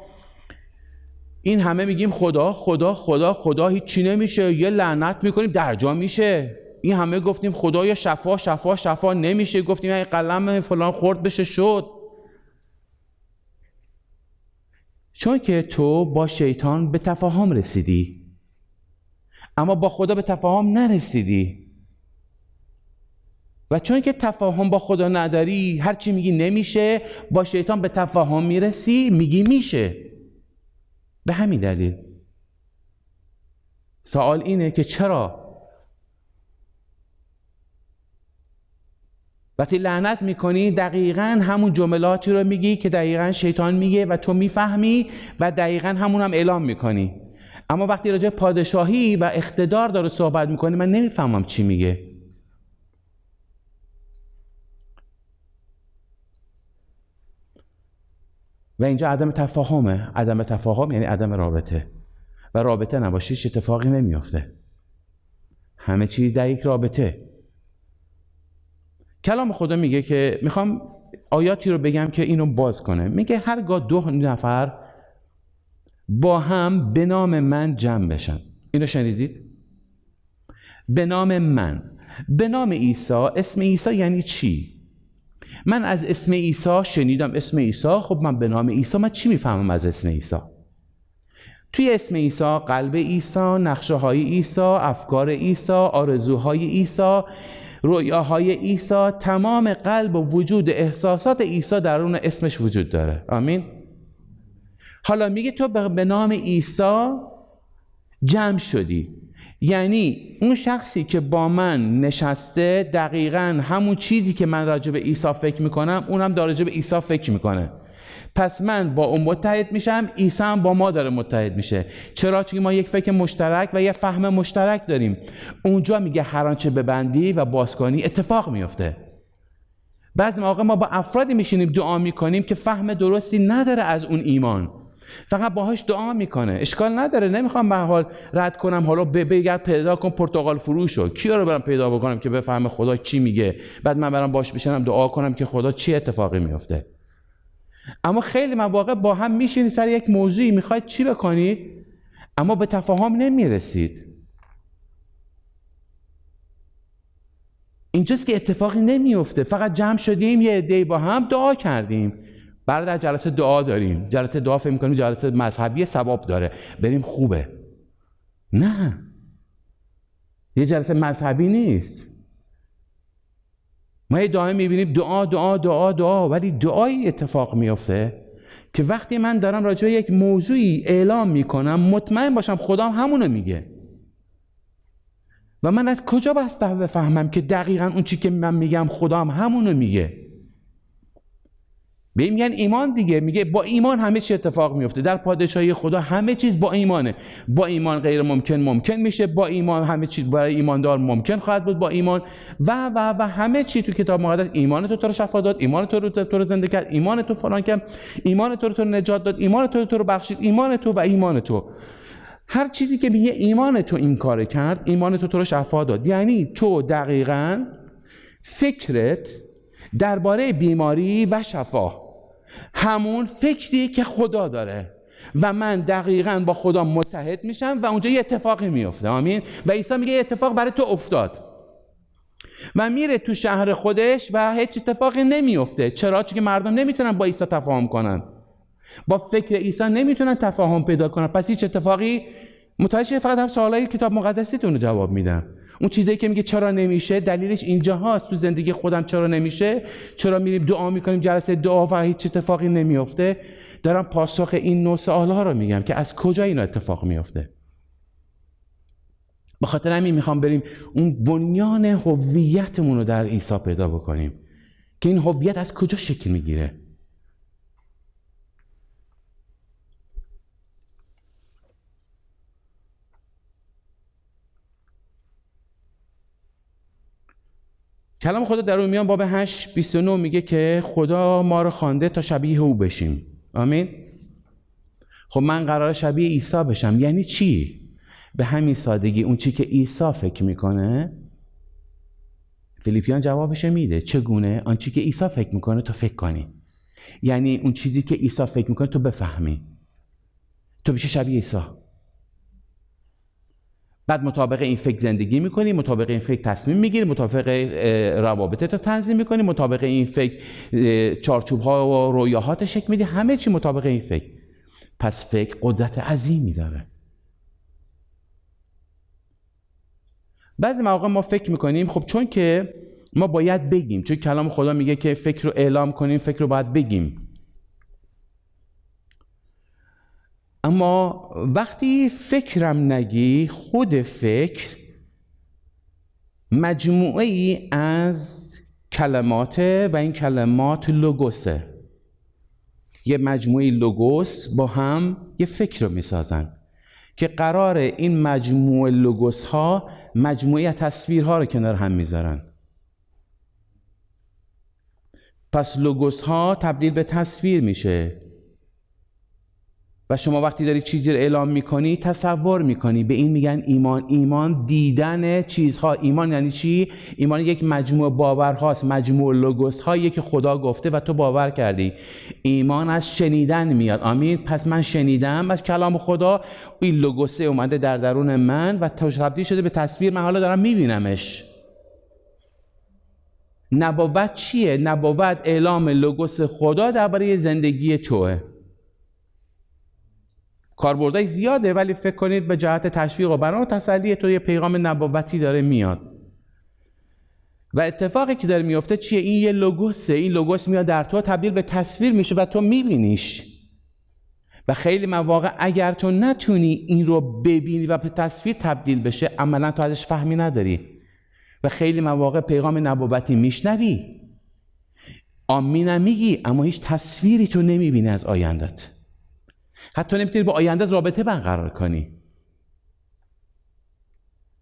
این همه میگیم خدا خدا خدا خدا چی نمیشه یه لعنت میکنیم درجا میشه این همه گفتیم خدا یا شفا شفا شفا نمیشه گفتیم این قلم فلان خورد بشه شد چون که تو با شیطان به تفاهم رسیدی اما با خدا به تفاهم نرسیدی و چون که تفاهم با خدا نداری هرچی میگی نمیشه با شیطان به تفاهم میرسی میگی میشه به همین دلیل سوال اینه که چرا وقتی لعنت میکنی دقیقا همون جملاتی رو میگی که دقیقا شیطان میگه و تو میفهمی و دقیقا همون هم اعلام میکنی اما وقتی راجع پادشاهی و اقتدار داره صحبت میکنه من نمیفهمم چی میگه و اینجا عدم تفاهمه عدم تفاهم یعنی عدم رابطه و رابطه نباشه هیچ اتفاقی نمیافته همه چی در یک رابطه کلام خدا میگه که میخوام آیاتی رو بگم که اینو باز کنه میگه هرگاه دو نفر با هم به نام من جمع بشن اینو شنیدید؟ به نام من به نام عیسی اسم عیسی یعنی چی؟ من از اسم عیسی شنیدم اسم عیسی خب من به نام عیسی من چی میفهمم از اسم عیسی؟ توی اسم عیسی قلب عیسی نقشه های عیسی افکار عیسی آرزوهای عیسی رویاهای عیسی تمام قلب و وجود احساسات عیسی در اون اسمش وجود داره آمین حالا میگه تو به نام عیسی جمع شدی یعنی اون شخصی که با من نشسته دقیقا همون چیزی که من راجع به عیسی فکر میکنم اونم در راجع به عیسی فکر میکنه پس من با اون متحد میشم عیسی هم با ما داره متحد میشه چرا چون ما یک فکر مشترک و یک فهم مشترک داریم اونجا میگه هر آنچه ببندی و بازکنی اتفاق میفته بعضی موقع ما با افرادی میشینیم دعا میکنیم که فهم درستی نداره از اون ایمان فقط باهاش دعا میکنه اشکال نداره نمیخوام به حال رد کنم حالا بگرد پیدا کن پرتغال فروشو کیا رو برم پیدا بکنم که بفهم خدا چی میگه بعد من برم باش بشنم دعا کنم که خدا چی اتفاقی میفته اما خیلی مواقع با هم میشینید سر یک موضوعی میخواید چی بکنید اما به تفاهم نمیرسید اینجاست که اتفاقی نمیفته فقط جمع شدیم یه عده با هم دعا کردیم در جلسه دعا داریم جلسه دعا فکر میکنیم جلسه مذهبی ثواب داره بریم خوبه نه یه جلسه مذهبی نیست ما دائم میبینیم دعا دعا دعا دعا ولی دعایی اتفاق میافته که وقتی من دارم راجع به یک موضوعی اعلام میکنم مطمئن باشم خدا همونو میگه و من از کجا بفهمم که دقیقا اون چی که من میگم خدا هم همونو میگه به این میگن ایمان دیگه میگه با ایمان همه چی اتفاق میفته در پادشاهی خدا همه چیز با ایمانه با ایمان غیر ممکن ممکن میشه با ایمان همه چیز برای ایماندار ممکن خواهد بود با ایمان و و و همه چی تو کتاب مقدس ایمان تو تو رو شفا داد ایمان تو رو تو رو زنده کرد ایمان تو فلان کرد ایمان تو رو تو نجات داد ایمان تو رو تو رو بخشید ایمان تو و ایمان تو هر چیزی که میگه ایمان تو این کار کرد ایمان تو تو رو شفا داد یعنی تو دقیقا فکرت درباره بیماری و شفا همون فکری که خدا داره و من دقیقا با خدا متحد میشم و اونجا یه اتفاقی میفته آمین و عیسی میگه یه اتفاق برای تو افتاد و میره تو شهر خودش و هیچ اتفاقی نمیفته چرا چون که مردم نمیتونن با عیسی تفاهم کنن با فکر عیسی نمیتونن تفاهم پیدا کنن پس هیچ اتفاقی متوجه فقط هم سوالای کتاب مقدسی رو جواب میدم اون چیزایی که میگه چرا نمیشه دلیلش اینجا هاست تو زندگی خودم چرا نمیشه چرا میریم دعا میکنیم جلسه دعا و هیچ اتفاقی نمیفته دارم پاسخ این نوع سوال ها رو میگم که از کجا این اتفاق میافته به خاطر همین میخوام بریم اون بنیان هویتمون رو در عیسی پیدا بکنیم که این هویت از کجا شکل میگیره کلام خدا در میان باب 8 29 میگه که خدا ما رو خوانده تا شبیه او بشیم آمین خب من قرار شبیه عیسی بشم یعنی چی به همین سادگی اون چی که عیسی فکر میکنه فیلیپیان جوابش میده چگونه آن چی که عیسی فکر میکنه تو فکر کنی یعنی اون چیزی که عیسی فکر میکنه تو بفهمی تو بشی شبیه عیسی بعد مطابق این فکر زندگی میکنی مطابق این فکر تصمیم میگیری مطابق روابطت رو تنظیم میکنی مطابق این فکر چارچوب ها و رویاهات شکل میدی همه چی مطابق این فکر پس فکر قدرت عظیمی داره بعضی مواقع ما فکر میکنیم خب چون که ما باید بگیم چون کلام خدا میگه که فکر رو اعلام کنیم فکر رو باید بگیم اما وقتی فکرم نگی خود فکر مجموعه ای از کلمات و این کلمات لوگوسه یه مجموعه لوگوس با هم یه فکر رو میسازن که قرار این مجموعه لوگوس ها مجموعه تصویرها رو کنار هم میذارن پس لوگوس ها تبدیل به تصویر میشه و شما وقتی داری چیزی رو اعلام میکنی تصور میکنی به این میگن ایمان ایمان دیدن چیزها ایمان یعنی چی ایمان یک مجموع باورهاست مجموع لوگوس هایی که خدا گفته و تو باور کردی ایمان از شنیدن میاد آمین پس من شنیدم از کلام خدا این لوگوسه اومده در درون من و تبدیل شده به تصویر من حالا دارم میبینمش نبوت چیه نبوت اعلام لوگوس خدا درباره زندگی توه کاربردای زیاده ولی فکر کنید به جهت تشویق و برنامه تسلی تو یه پیغام نبوتی داره میاد و اتفاقی که داره میفته چیه این یه لوگوسه این لوگوس میاد در تو تبدیل به تصویر میشه و تو میبینیش و خیلی مواقع اگر تو نتونی این رو ببینی و به تصویر تبدیل بشه عملا تو ازش فهمی نداری و خیلی مواقع پیغام نبوتی میشنوی آمینم میگی اما هیچ تصویری تو نمیبینی از آیندت حتی نمیتونی با آینده رابطه برقرار کنی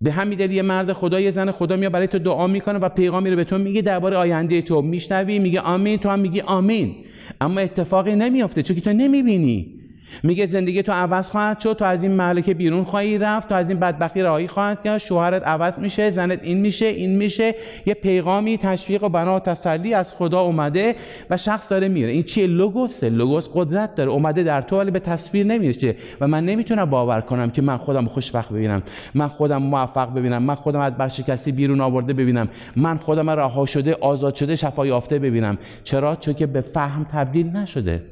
به همین دلیل یه مرد خدا یه زن خدا میاد برای تو دعا میکنه و پیغامی رو به تو میگه درباره آینده تو میشنوی میگه آمین تو هم میگی آمین اما اتفاقی نمیافته چون که تو نمیبینی میگه زندگی تو عوض خواهد شد تو از این ملکه بیرون خواهی رفت تو از این بدبختی رهایی خواهد یا شوهرت عوض میشه زنت این میشه این میشه یه پیغامی تشویق و بنا و تسلی از خدا اومده و شخص داره میره این چیه لوگوس لوگوس قدرت داره اومده در تو ولی به تصویر نمیشه و من نمیتونم باور کنم که من خودم خوشبخت ببینم من خودم موفق ببینم من خودم از برشکستی بیرون آورده ببینم من خودم رها شده آزاد شده شفا یافته ببینم چرا چون که به فهم تبدیل نشده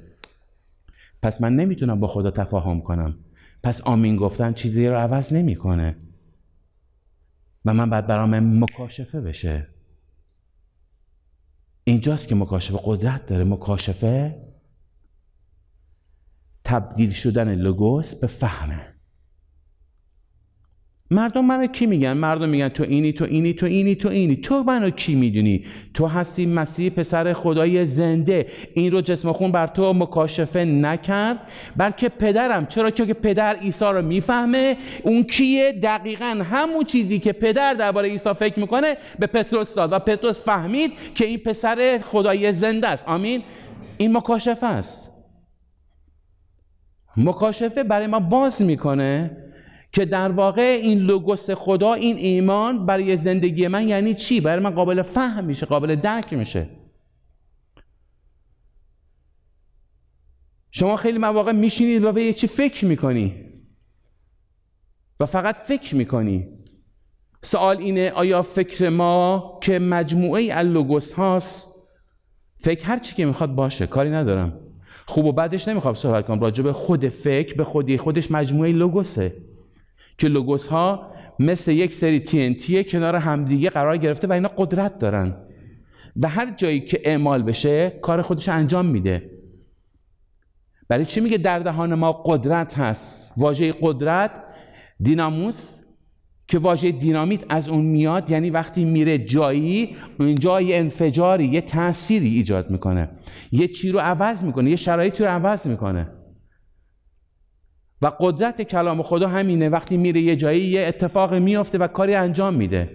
پس من نمیتونم با خدا تفاهم کنم پس آمین گفتن چیزی رو عوض نمیکنه و من بعد برام مکاشفه بشه اینجاست که مکاشفه قدرت داره مکاشفه تبدیل شدن لوگوس به فهمه مردم منو کی میگن مردم میگن تو اینی تو اینی تو اینی تو اینی تو منو کی میدونی تو هستی مسیح پسر خدای زنده این رو جسم خون بر تو مکاشفه نکرد بلکه پدرم چرا که پدر عیسی رو میفهمه اون کیه دقیقا همون چیزی که پدر درباره عیسی فکر میکنه به پتروس داد و پتروس فهمید که این پسر خدای زنده است آمین این مکاشفه است مکاشفه برای ما باز میکنه که در واقع این لوگوس خدا این ایمان برای زندگی من یعنی چی برای من قابل فهم میشه قابل درک میشه شما خیلی مواقع میشینید و به یه چی فکر میکنی و فقط فکر میکنی سوال اینه آیا فکر ما که مجموعه از لوگوس هاست فکر هر چی که میخواد باشه کاری ندارم خوب و بعدش نمیخوام صحبت کنم راجع به خود فکر به خودی خودش مجموعه لوگوسه که لوگوس ها مثل یک سری TNT کنار همدیگه قرار گرفته و اینا قدرت دارن و هر جایی که اعمال بشه کار خودش انجام میده برای چی میگه در دهان ما قدرت هست واژه قدرت دیناموس که واژه دینامیت از اون میاد یعنی وقتی میره جایی اونجا یه انفجاری یه تأثیری ایجاد میکنه یه چی رو عوض میکنه یه شرایطی رو عوض میکنه و قدرت کلام خدا همینه وقتی میره یه جایی یه اتفاق میافته و کاری انجام میده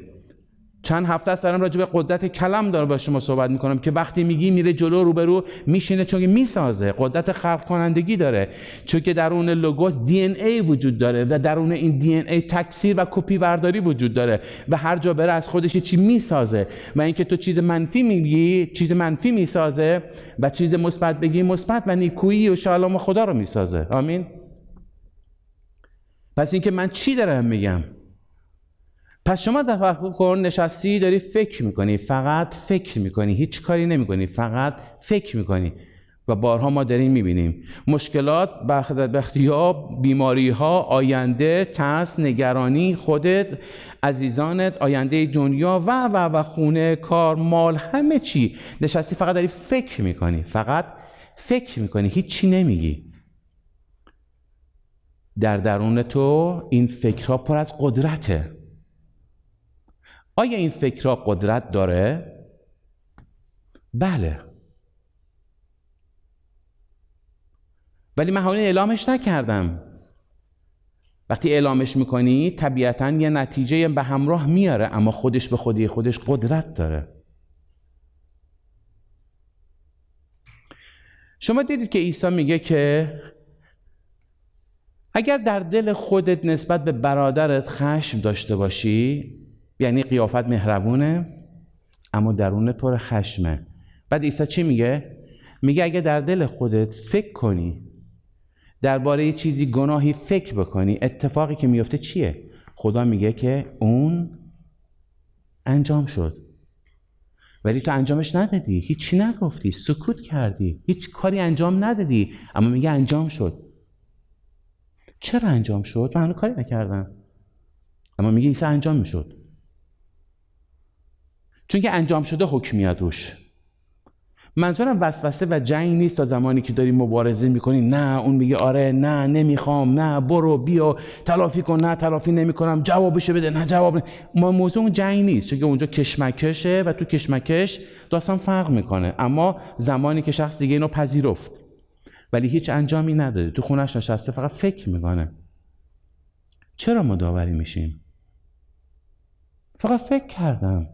چند هفته است دارم راجع به قدرت کلم داره با شما صحبت میکنم که وقتی میگی میره جلو روبرو میشینه چون میسازه قدرت خلق کنندگی داره چون که درون لوگوس دی ان ای وجود داره و درون این دی ان ای تکثیر و کپی برداری وجود داره و هر جا بره از خودش چی میسازه و اینکه تو چیز منفی میگی چیز منفی میسازه و چیز مثبت بگی مثبت و نیکویی و شالام خدا رو میسازه آمین پس اینکه من چی دارم میگم پس شما تفکر کن نشستی داری فکر میکنی فقط فکر میکنی هیچ کاری نمیکنی فقط فکر میکنی و بارها ما داریم میبینیم مشکلات بختی ها بیماری ها آینده ترس نگرانی خودت عزیزانت آینده دنیا و و و خونه کار مال همه چی نشستی فقط داری فکر میکنی فقط فکر میکنی هیچی نمیگی در درون تو این فکرها پر از قدرته آیا این فکرها قدرت داره؟ بله ولی من اعلامش نکردم وقتی اعلامش میکنی طبیعتا یه نتیجه به همراه میاره اما خودش به خودی خودش قدرت داره شما دیدید که عیسی میگه که اگر در دل خودت نسبت به برادرت خشم داشته باشی یعنی قیافت مهربونه اما درون پر خشمه بعد عیسی چی میگه میگه اگه در دل خودت فکر کنی درباره چیزی گناهی فکر بکنی اتفاقی که میفته چیه خدا میگه که اون انجام شد ولی تو انجامش ندادی هیچی نگفتی سکوت کردی هیچ کاری انجام ندادی اما میگه انجام شد چرا انجام شد من کاری نکردم اما میگه عیسی انجام میشد چون که انجام شده حکم روش منظورم وسوسه و جنگ نیست تا زمانی که داری مبارزه میکنی نه اون میگه آره نه نمیخوام نه برو بیا تلافی کن نه تلافی نمیکنم جوابشو بده نه جواب نه. ما موضوع جنگ نیست چون اونجا کشمکشه و تو کشمکش داستان فرق میکنه اما زمانی که شخص دیگه اینو پذیرفت ولی هیچ انجامی نداده تو خونش نشسته فقط فکر میکنه چرا ما داوری میشیم فقط فکر کردم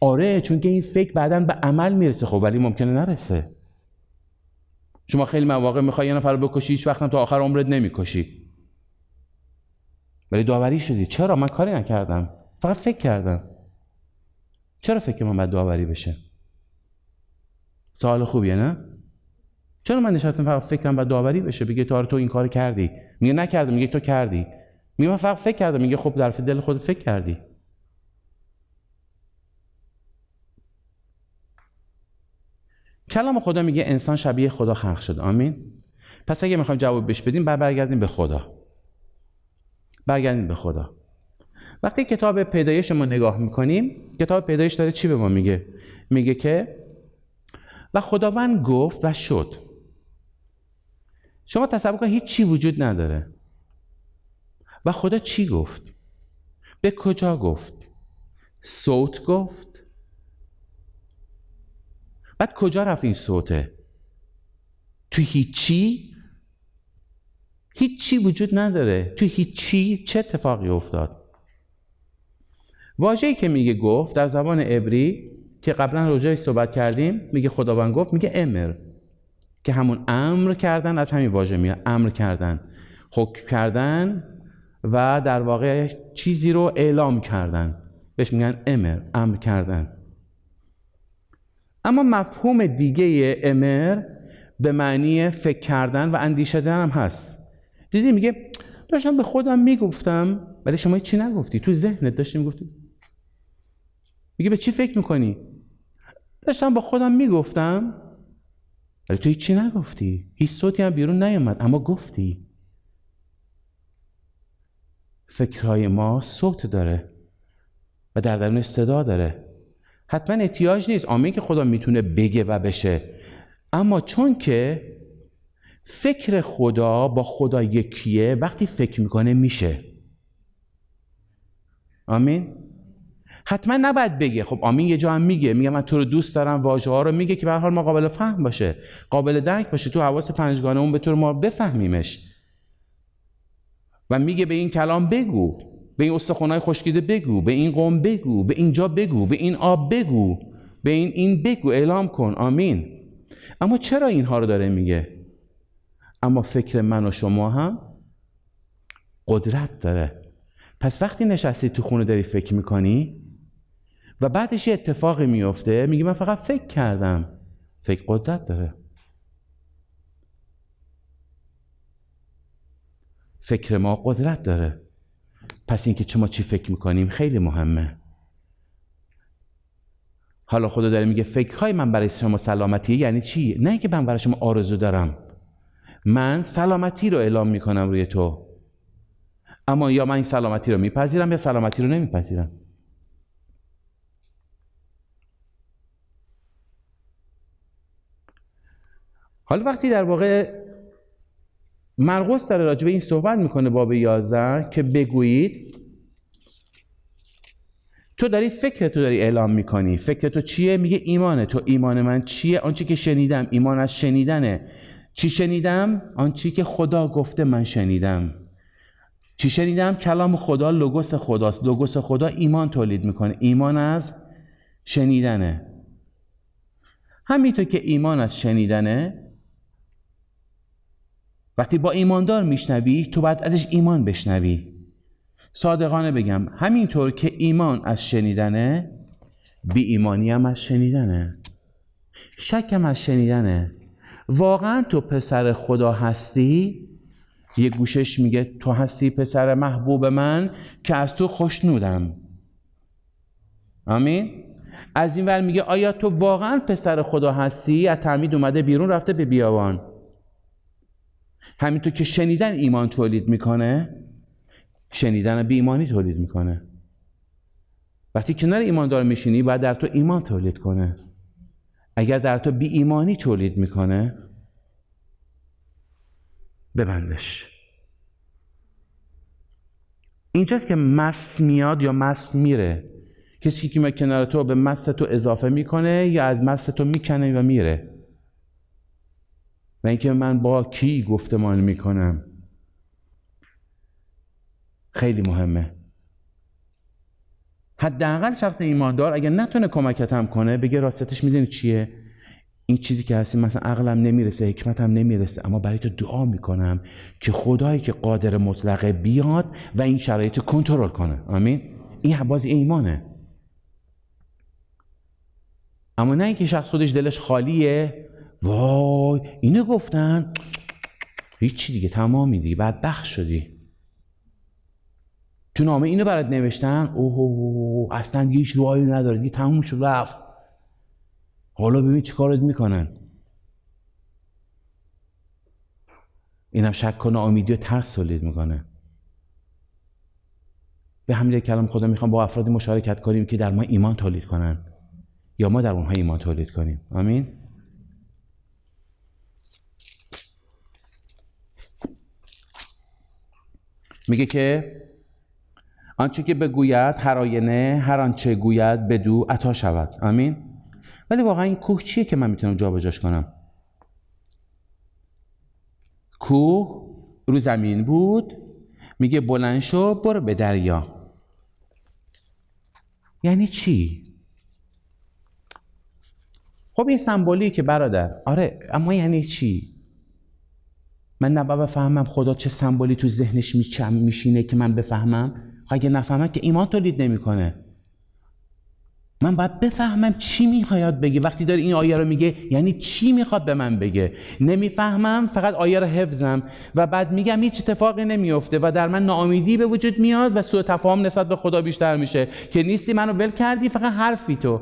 آره چون که این فکر بعدا به عمل میرسه خب ولی ممکنه نرسه شما خیلی مواقع میخوای یه نفر رو بکشی هیچ وقتم تا آخر عمرت نمیکشی ولی داوری شدی چرا من کاری نکردم فقط فکر کردم چرا فکر من باید داوری بشه سوال خوبیه نه چرا من نشستم فقط فکرم و داوری بشه بگه تو آره تو این کار کردی میگه نکردم میگه تو کردی میگه من فقط فکر کردم میگه خب در دل خودت فکر کردی کلام خدا میگه انسان شبیه خدا خلق شد آمین پس اگه میخوایم جواب بش بدیم بر برگردیم به خدا برگردیم به خدا وقتی کتاب پیدایش ما نگاه میکنیم کتاب پیدایش داره چی به ما میگه میگه که و خداوند گفت و شد شما تصور کنید هیچ چی وجود نداره و خدا چی گفت به کجا گفت صوت گفت بعد کجا رفت این صوته تو هیچی هیچی وجود نداره تو هیچی چه اتفاقی افتاد ای که میگه گفت در زبان عبری که قبلا رجایی صحبت کردیم میگه خداوند گفت میگه امر که همون امر کردن از همین واژه میاد امر کردن حکم کردن و در واقع چیزی رو اعلام کردن بهش میگن امر امر کردن اما مفهوم دیگه امر به معنی فکر کردن و اندیشیدن هم هست دیدی میگه داشتم به خودم میگفتم ولی شما چی نگفتی تو ذهنت داشتی میگفتی میگه به چی فکر میکنی داشتم با خودم میگفتم ولی تو هیچی نگفتی هیچ صوتی هم بیرون نیامد، اما گفتی فکرهای ما صوت داره و در درون صدا داره حتما احتیاج نیست آمین که خدا میتونه بگه و بشه اما چون که فکر خدا با خدا یکیه وقتی فکر میکنه میشه آمین حتما نباید بگه خب آمین یه جا هم میگه میگه من تو رو دوست دارم واژه ها رو میگه که به حال ما قابل فهم باشه قابل درک باشه تو حواس پنجگانه اون به طور ما بفهمیمش و میگه به این کلام بگو به این استخونای خشکیده بگو به این قوم بگو به اینجا بگو به این آب بگو به این این بگو اعلام کن آمین اما چرا اینها رو داره میگه اما فکر من و شما هم قدرت داره پس وقتی نشستی تو خونه داری فکر میکنی و بعدش یه اتفاقی میفته میگه من فقط فکر کردم فکر قدرت داره فکر ما قدرت داره پس اینکه چه ما چی فکر میکنیم خیلی مهمه حالا خدا داره میگه فکرهای من برای شما سلامتیه یعنی چی؟ نه اینکه من برای شما آرزو دارم من سلامتی رو اعلام میکنم روی تو اما یا من این سلامتی رو میپذیرم یا سلامتی رو نمیپذیرم حالا وقتی در واقع مرقس داره راجع به این صحبت میکنه باب 11 که بگویید تو داری فکر تو داری اعلام میکنی فکر تو چیه میگه ایمانه تو ایمان من چیه آنچه که شنیدم ایمان از شنیدنه چی شنیدم آنچه که خدا گفته من شنیدم چی شنیدم کلام خدا لوگوس خداست لوگوس خدا ایمان تولید میکنه ایمان از شنیدنه همینطور که ایمان از شنیدنه وقتی با ایماندار میشنوی تو باید ازش ایمان بشنوی صادقانه بگم همینطور که ایمان از شنیدنه بی ایمانی هم از شنیدنه شکم از شنیدنه واقعا تو پسر خدا هستی یه گوشش میگه تو هستی پسر محبوب من که از تو خوشنودم آمین از این ور میگه آیا تو واقعا پسر خدا هستی از تعمید اومده بیرون رفته به بیابان همینطور که شنیدن ایمان تولید میکنه شنیدن بی ایمانی تولید میکنه وقتی کنار ایماندار میشینی باید در تو ایمان تولید کنه اگر در تو بی ایمانی تولید میکنه ببندش اینجاست که مس میاد یا مس میره کسی که کنار تو به مس تو اضافه میکنه یا از مس تو میکنه و میره و اینکه من با کی گفتمان میکنم خیلی مهمه حداقل شخص ایماندار اگر نتونه کمکت هم کنه بگه راستش میدونی چیه این چیزی که هستی مثلا عقلم نمیرسه حکمتم نمیرسه اما برای تو دعا میکنم که خدایی که قادر مطلقه بیاد و این شرایط کنترل کنه آمین این باز ایمانه اما نه اینکه شخص خودش دلش خالیه وای اینو گفتن هیچی دیگه تمام تمامی دیگه بخش شدی تو نامه اینو برات نوشتن اوه اصلا دیگه هیچ راهی نداره دیگه تموم شد رفت حالا ببین چی کارت میکنن اینم شک کنه ناامیدی و ترس سولید میکنه به همین کلام خدا میخوام با افرادی مشارکت کنیم که در ما ایمان تولید کنن یا ما در اونها ایمان تولید کنیم آمین میگه که آنچه که بگوید هر آینه هر آنچه گوید بدو عطا شود آمین ولی واقعا این کوه چیه که من میتونم جابجاش کنم کوه رو زمین بود میگه بلند شو برو به دریا یعنی چی خب این سمبولیه که برادر آره اما یعنی چی من نبا بفهمم خدا چه سمبولی تو ذهنش میچم میشینه که من بفهمم خب اگه نفهمم که ایمان تولید نمیکنه من باید بفهمم چی میخواد بگه وقتی داره این آیه رو میگه یعنی چی میخواد به من بگه نمیفهمم فقط آیه رو حفظم و بعد میگم هیچ اتفاقی نمیفته و در من ناامیدی به وجود میاد و سوء تفاهم نسبت به خدا بیشتر میشه که نیستی منو ول کردی فقط حرفی تو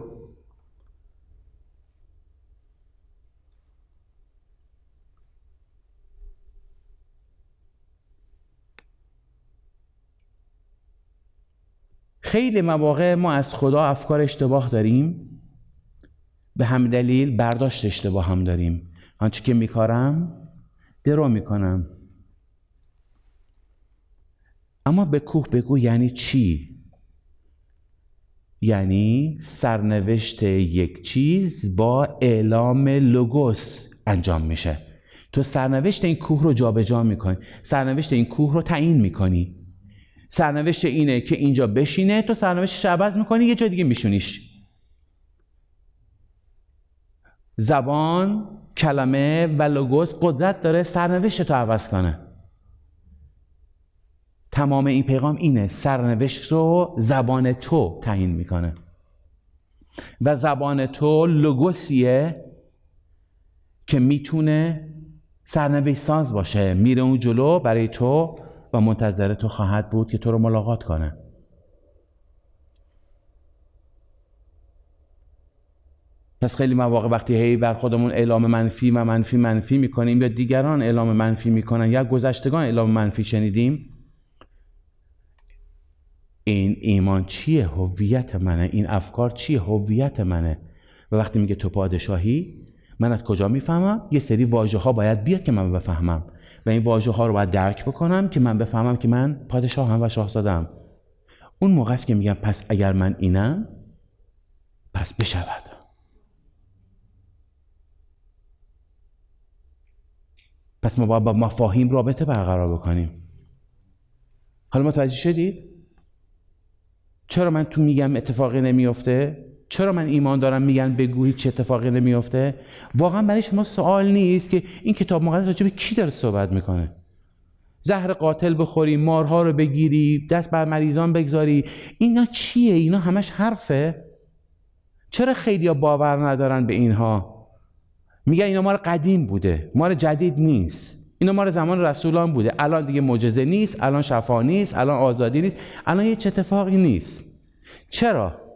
خیلی مواقع ما از خدا افکار اشتباه داریم به هم دلیل برداشت اشتباه هم داریم آنچه که میکارم درو میکنم اما به کوه بگو یعنی چی؟ یعنی سرنوشت یک چیز با اعلام لوگوس انجام میشه تو سرنوشت این کوه رو جابجا میکنی سرنوشت این کوه رو تعیین میکنی سرنوشت اینه که اینجا بشینه تو سرنوشتش عوض میکنی یه جای دیگه میشونیش زبان کلمه و لوگوس قدرت داره سرنوشت تو عوض کنه تمام این پیغام اینه سرنوشت رو زبان تو تعیین میکنه و زبان تو لوگوسیه که میتونه سرنوشت ساز باشه میره اون جلو برای تو و منتظر تو خواهد بود که تو رو ملاقات کنه پس خیلی مواقع وقتی هی بر خودمون اعلام منفی و منفی منفی میکنیم یا دیگران اعلام منفی میکنن یا گذشتگان اعلام منفی شنیدیم این ایمان چیه هویت منه این افکار چیه هویت منه و وقتی میگه تو پادشاهی من از کجا میفهمم یه سری واژه ها باید بیاد که من بفهمم و این واژه ها رو باید درک بکنم که من بفهمم که من پادشاه هم و هم اون موقع است که میگم پس اگر من اینم پس بشود پس ما باید با مفاهیم رابطه برقرار بکنیم حالا متوجه شدید؟ چرا من تو میگم اتفاقی نمیفته؟ چرا من ایمان دارم میگن بگویید چه اتفاقی نمیافته واقعا برای شما سوال نیست که این کتاب مقدس راجع به کی داره صحبت میکنه زهر قاتل بخوری مارها رو بگیری دست بر مریضان بگذاری اینا چیه اینا همش حرفه چرا خیلی باور ندارن به اینها میگن اینا مار قدیم بوده مار جدید نیست اینا مار زمان رسولان بوده الان دیگه معجزه نیست الان شفا نیست الان آزادی نیست الان یه اتفاقی نیست چرا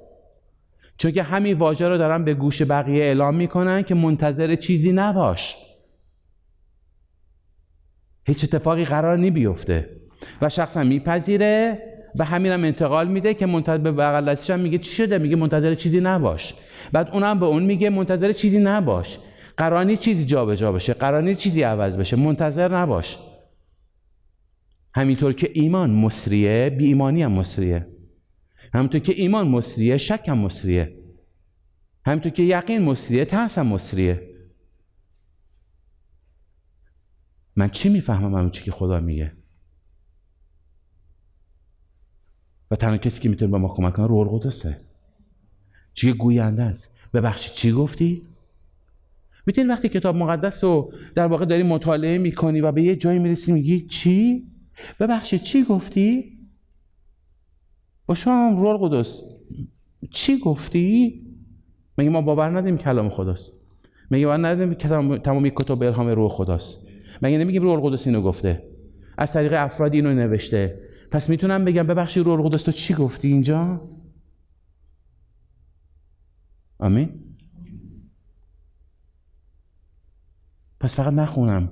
چون که همین واژه رو دارن به گوش بقیه اعلام میکنن که منتظر چیزی نباش هیچ اتفاقی قرار نی بیفته و شخصا میپذیره و همینم هم انتقال میده که منتظر به بغل هم میگه چی شده میگه منتظر چیزی نباش بعد اونم به اون میگه منتظر چیزی نباش قرانی چیزی جابجا جا بشه قرانی چیزی عوض بشه منتظر نباش همینطور که ایمان مصریه بی ایمانی هم مصریه همونطور که ایمان مصریه شک هم مصریه همینطور که یقین مصریه ترس هم مصریه من چی میفهمم اون چی که خدا میگه و تنها کسی که میتونه به ما کمک کنه روح القدسه چی گوینده است ببخشی چی گفتی میتونی وقتی کتاب مقدس رو در واقع داری مطالعه میکنی و به یه جایی میرسی میگی چی ببخشی چی گفتی شما روح قدس چی گفتی مگه ما باور ندیم کلام خداست مگه باور ندیم که تمامی کتاب الهام روح خداست مگه نمیگیم روح القدس اینو گفته از طریق افراد اینو نوشته پس میتونم بگم ببخشی روح القدس تو چی گفتی اینجا آمین پس فقط نخونم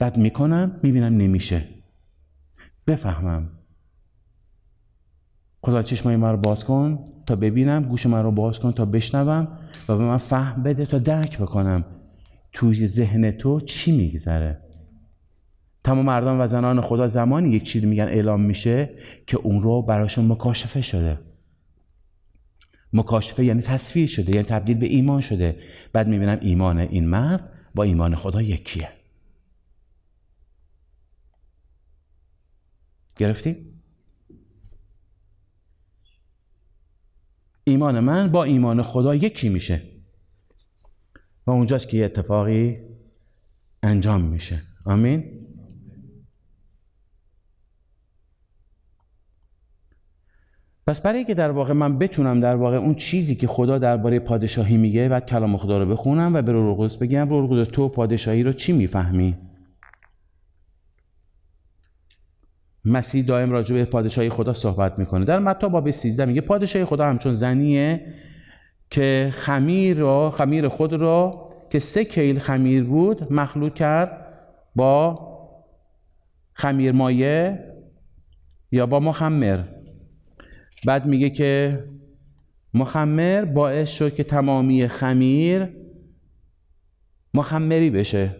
بد میکنم میبینم نمیشه بفهمم خدا چشمای من رو باز کن تا ببینم گوش من رو باز کن تا بشنوم و به من فهم بده تا درک بکنم توی ذهن تو چی میگذره تمام مردان و زنان خدا زمانی یک چیز میگن اعلام میشه که اون رو براشون مکاشفه شده مکاشفه یعنی تصویر شده یعنی تبدیل به ایمان شده بعد میبینم ایمان این مرد با ایمان خدا یکیه گرفتیم؟ ایمان من با ایمان خدا یکی میشه و اونجاست که یه اتفاقی انجام میشه آمین پس برای که در واقع من بتونم در واقع اون چیزی که خدا درباره پادشاهی میگه و کلام خدا رو بخونم و به روح بگم روح تو پادشاهی رو چی میفهمی مسیح دائم راجع به پادشاهی خدا صحبت میکنه در متی باب 13 میگه پادشاهی خدا همچون زنیه که خمیر را خمیر خود را که سه کیل خمیر بود مخلوط کرد با خمیر مایه یا با مخمر بعد میگه که مخمر باعث شد که تمامی خمیر مخمری بشه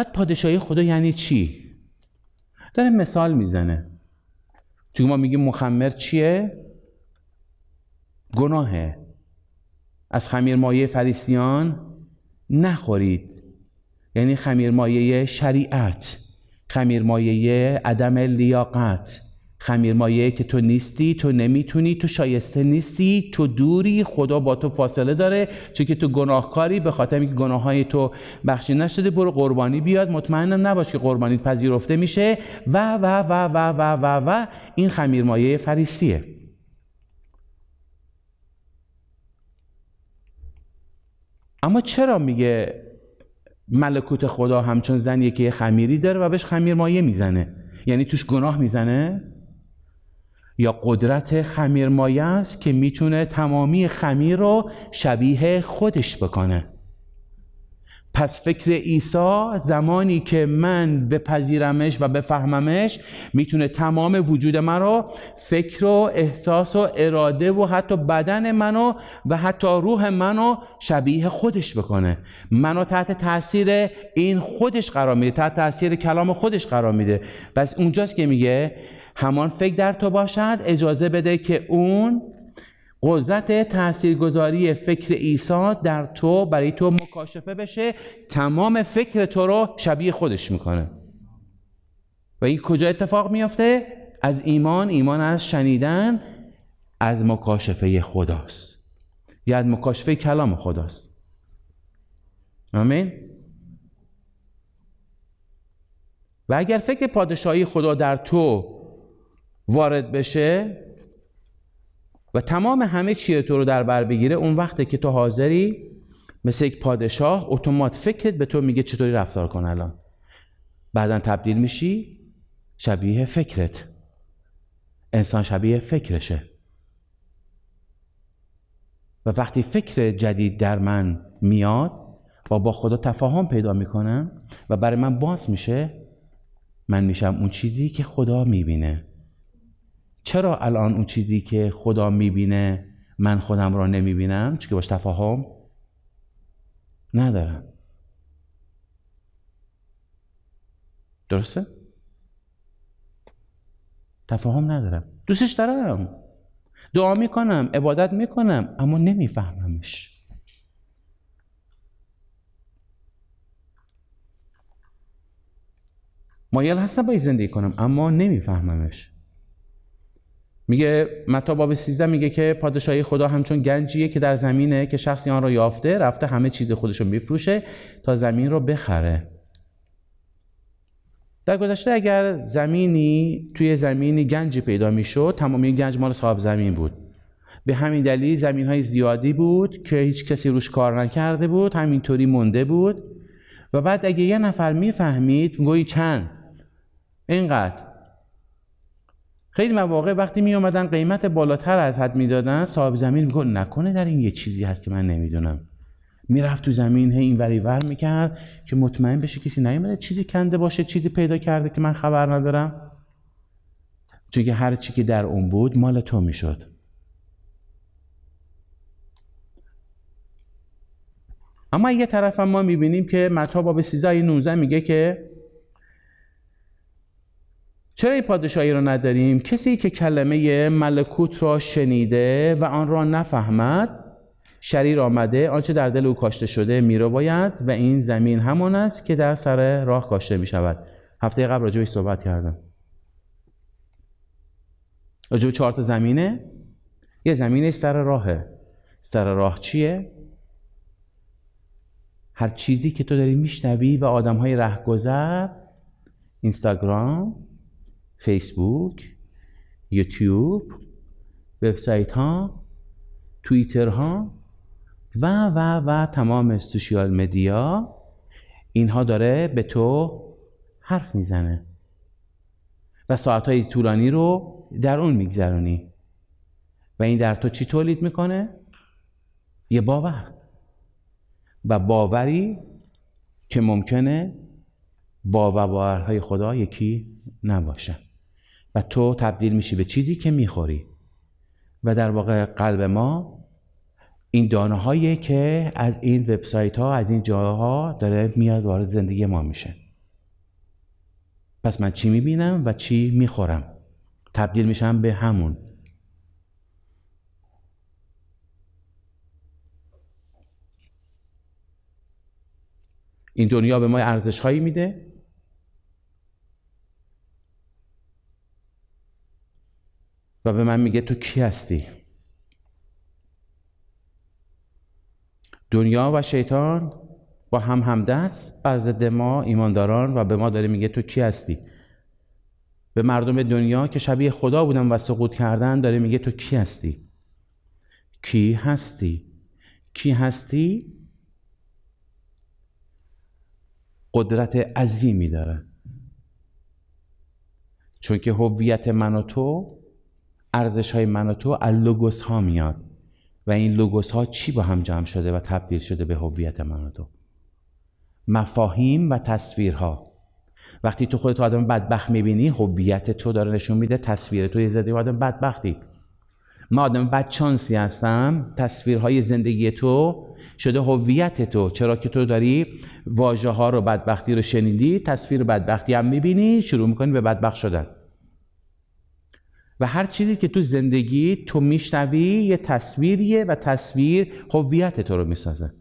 بعد پادشاهی خدا یعنی چی داره مثال میزنه چون ما میگیم مخمر چیه گناهه از خمیر مایه فریسیان نخورید یعنی خمیر خمیرمایه شریعت مایه عدم لیاقت خمیرمایه که تو نیستی تو نمیتونی تو شایسته نیستی تو دوری خدا با تو فاصله داره چون که تو گناهکاری به خاطر اینکه گناه تو بخشی نشده برو قربانی بیاد مطمئن نباش که قربانی پذیرفته میشه و و و و و و و, و این خمیرمایه فریسیه اما چرا میگه ملکوت خدا همچون زنیه که یه خمیری داره و بهش خمیرمایه میزنه یعنی توش گناه میزنه یا قدرت خمیرمایه است که میتونه تمامی خمیر رو شبیه خودش بکنه پس فکر عیسی زمانی که من بپذیرمش و بفهممش میتونه تمام وجود من رو فکر و احساس و اراده و حتی بدن منو و حتی روح منو شبیه خودش بکنه منو تحت تاثیر این خودش قرار میده تحت تاثیر کلام خودش قرار میده پس اونجاست که میگه همان فکر در تو باشد اجازه بده که اون قدرت تاثیرگذاری فکر عیسی در تو برای تو مکاشفه بشه تمام فکر تو رو شبیه خودش میکنه و این کجا اتفاق میافته؟ از ایمان ایمان از شنیدن از مکاشفه خداست یا از مکاشفه کلام خداست آمین و اگر فکر پادشاهی خدا در تو وارد بشه و تمام همه چیه تو رو در بر بگیره اون وقته که تو حاضری مثل یک پادشاه اتومات فکرت به تو میگه چطوری رفتار کن الان بعدا تبدیل میشی شبیه فکرت انسان شبیه فکرشه و وقتی فکر جدید در من میاد و با خدا تفاهم پیدا میکنم و برای من باز میشه من میشم اون چیزی که خدا میبینه چرا الان اون چیزی که خدا میبینه من خودم را نمیبینم چون که باش تفاهم ندارم درسته؟ تفاهم ندارم دوستش دارم دعا میکنم عبادت میکنم اما نمیفهممش مایل هستم باید زندگی کنم اما نمیفهممش میگه متا باب 13 میگه که پادشاهی خدا همچون گنجیه که در زمینه که شخصی آن را یافته رفته همه چیز خودش رو میفروشه تا زمین رو بخره در گذشته اگر زمینی توی زمینی گنجی پیدا میشد تمامی گنج مال صاحب زمین بود به همین دلیل زمین های زیادی بود که هیچ کسی روش کار نکرده بود همینطوری مونده بود و بعد اگه یه نفر میفهمید گویی چند اینقدر خیلی مواقع وقتی می اومدن قیمت بالاتر از حد میدادن صاحب زمین میگفت نکنه در این یه چیزی هست که من نمیدونم میرفت تو زمین هی این وری ور میکرد که مطمئن بشه کسی نیومده چیزی کنده باشه چیزی پیدا کرده که من خبر ندارم چون که هر چی که در اون بود مال تو میشد اما یه طرف هم ما میبینیم که متا باب 13 19 میگه که چرا این پادشاهی را نداریم؟ کسی که کلمه ملکوت را شنیده و آن را نفهمد شریر آمده آنچه در دل او کاشته شده میرو باید و این زمین همان است که در سر راه کاشته می شود هفته قبل راجبش صحبت کردم به چهار تا زمینه یه زمینه سر راهه سر راه چیه؟ هر چیزی که تو داری میشنوی و آدم های رهگذر اینستاگرام فیسبوک یوتیوب وبسایت ها توییتر ها و و و تمام سوشیال مدیا اینها داره به تو حرف میزنه و های طولانی رو در اون میگذرونی و این در تو چی تولید میکنه؟ یه باور و باوری که ممکنه با و باورهای خدا یکی نباشه و تو تبدیل میشی به چیزی که میخوری و در واقع قلب ما این دانه هایی که از این وبسایت ها از این جاها داره میاد وارد زندگی ما میشه پس من چی میبینم و چی میخورم تبدیل میشم به همون این دنیا به ما ارزش هایی میده و به من میگه تو کی هستی دنیا و شیطان با هم همدست بر ضد ما ایمانداران و به ما داره میگه تو کی هستی به مردم دنیا که شبیه خدا بودن و سقوط کردن داره میگه تو کی هستی کی هستی کی هستی قدرت عظیمی داره چون که هویت من و تو ارزش های من و تو از لوگوس ها میاد و این لوگوس ها چی با هم جمع شده و تبدیل شده به هویت من و تو مفاهیم و تصویرها وقتی تو خودت آدم بدبخت میبینی هویت تو داره نشون میده تصویر تو یه زدی آدم بدبختی ما آدم بدچانسی هستم تصویرهای زندگی تو شده هویت تو چرا که تو داری واژه ها رو بدبختی رو شنیدی تصویر بدبختی هم میبینی شروع میکنی به بدبخت شدن و هر چیزی که تو زندگی تو میشنوی یه تصویریه و تصویر هویت تو رو میسازه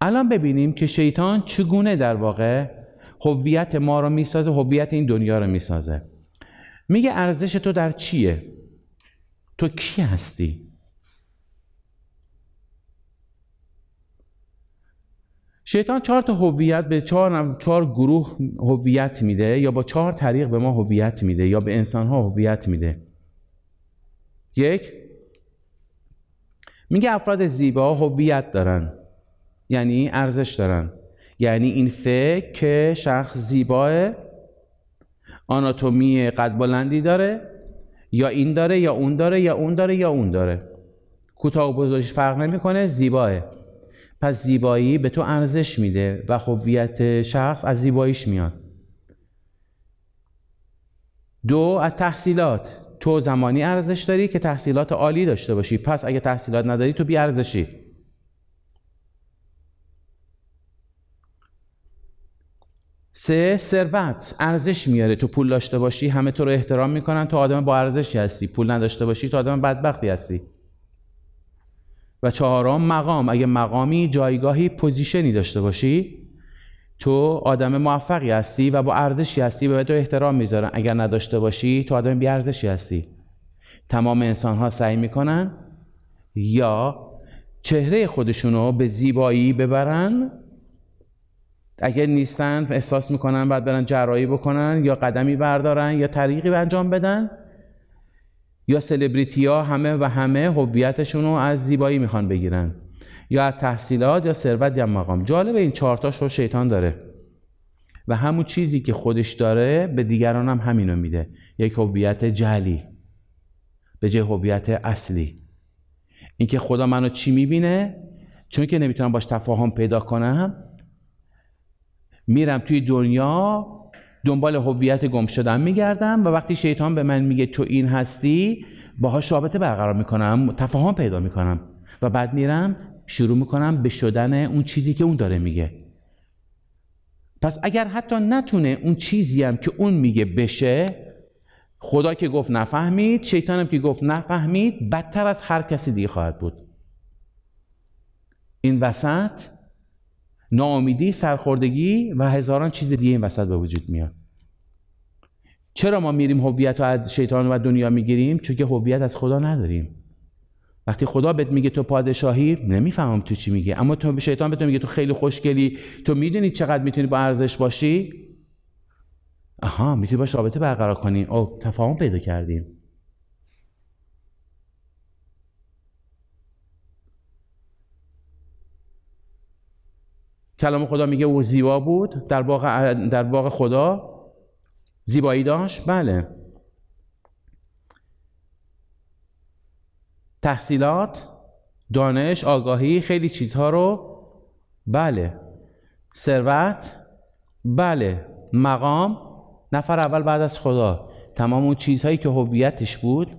الان ببینیم که شیطان چگونه در واقع هویت ما رو میسازه هویت این دنیا رو میسازه میگه ارزش تو در چیه تو کی هستی شیطان چهار تا هویت به چهار, چهار گروه هویت میده یا با چهار طریق به ما هویت میده یا به انسان ها هویت میده یک میگه افراد زیبا هویت دارن یعنی ارزش دارن یعنی این فکر که شخص زیباه آناتومی قد بلندی داره یا این داره یا اون داره یا اون داره یا اون داره کوتاه بزرگش فرق نمیکنه زیباه پس زیبایی به تو ارزش میده و خوبیت شخص از زیباییش میاد دو از تحصیلات تو زمانی ارزش داری که تحصیلات عالی داشته باشی پس اگه تحصیلات نداری تو بی ارزشی سه ثروت ارزش میاره تو پول داشته باشی همه تو رو احترام میکنن تو آدم با ارزشی هستی پول نداشته باشی تو آدم بدبختی هستی و چهارم مقام اگه مقامی جایگاهی پوزیشنی داشته باشی تو آدم موفقی هستی و با ارزشی هستی به تو احترام میذارن اگر نداشته باشی تو آدم بی ارزشی هستی تمام انسان ها سعی میکنن یا چهره خودشون رو به زیبایی ببرن اگر نیستن احساس میکنن باید برن جرایی بکنن یا قدمی بردارن یا طریقی انجام بدن یا سلبریتی ها همه و همه هویتشون رو از زیبایی میخوان بگیرن یا از تحصیلات یا ثروت یا مقام جالب این چهارتاش رو شیطان داره و همون چیزی که خودش داره به دیگران هم همینو میده یک هویت جعلی به جای هویت اصلی اینکه خدا منو چی میبینه چون که نمیتونم باش تفاهم پیدا کنم میرم توی دنیا دنبال هویت گم شدم میگردم و وقتی شیطان به من میگه تو این هستی باهاش رابطه برقرار میکنم تفاهم پیدا میکنم و بعد میرم شروع میکنم به شدن اون چیزی که اون داره میگه پس اگر حتی نتونه اون چیزی هم که اون میگه بشه خدا که گفت نفهمید شیطانم که گفت نفهمید بدتر از هر کسی دیگه خواهد بود این وسط ناامیدی سرخوردگی و هزاران چیز دیگه این وسط به وجود میاد چرا ما میریم هویت رو از شیطان و دنیا میگیریم چون که هویت از خدا نداریم وقتی خدا بهت میگه تو پادشاهی نمیفهمم تو چی میگه اما تو شیطان بهت میگه تو خیلی خوشگلی تو میدونی چقدر میتونی با ارزش باشی آها میتونی با رابطه برقرار کنی او تفاهم پیدا کردیم کلام خدا میگه او زیبا بود در باغ, در باغ خدا زیبایی داشت بله تحصیلات دانش آگاهی خیلی چیزها رو بله ثروت بله مقام نفر اول بعد از خدا تمام اون چیزهایی که هویتش بود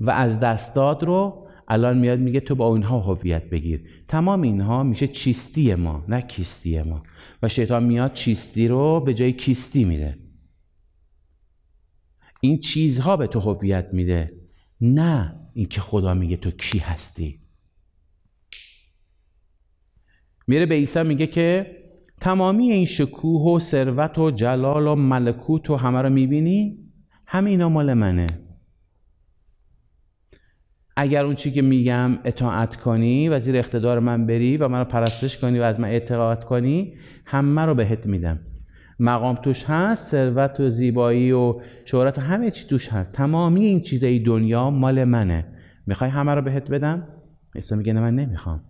و از دست داد رو الان میاد میگه تو با اونها هویت بگیر تمام اینها میشه چیستی ما نه کیستی ما و شیطان میاد چیستی رو به جای کیستی میده این چیزها به تو هویت میده نه اینکه خدا میگه تو کی هستی میره به عیسی میگه که تمامی این شکوه و ثروت و جلال و ملکوت و همه رو میبینی همه اینا مال منه اگر اون چی که میگم اطاعت کنی وزیر اقتدار من بری و منو پرستش کنی و از من اعتقاد کنی همه رو بهت میدم مقام توش هست ثروت و زیبایی و شهرت و همه چی توش هست تمامی این چیزای دنیا مال منه میخوای همه رو بهت بدم عیسی میگه نه من نمیخوام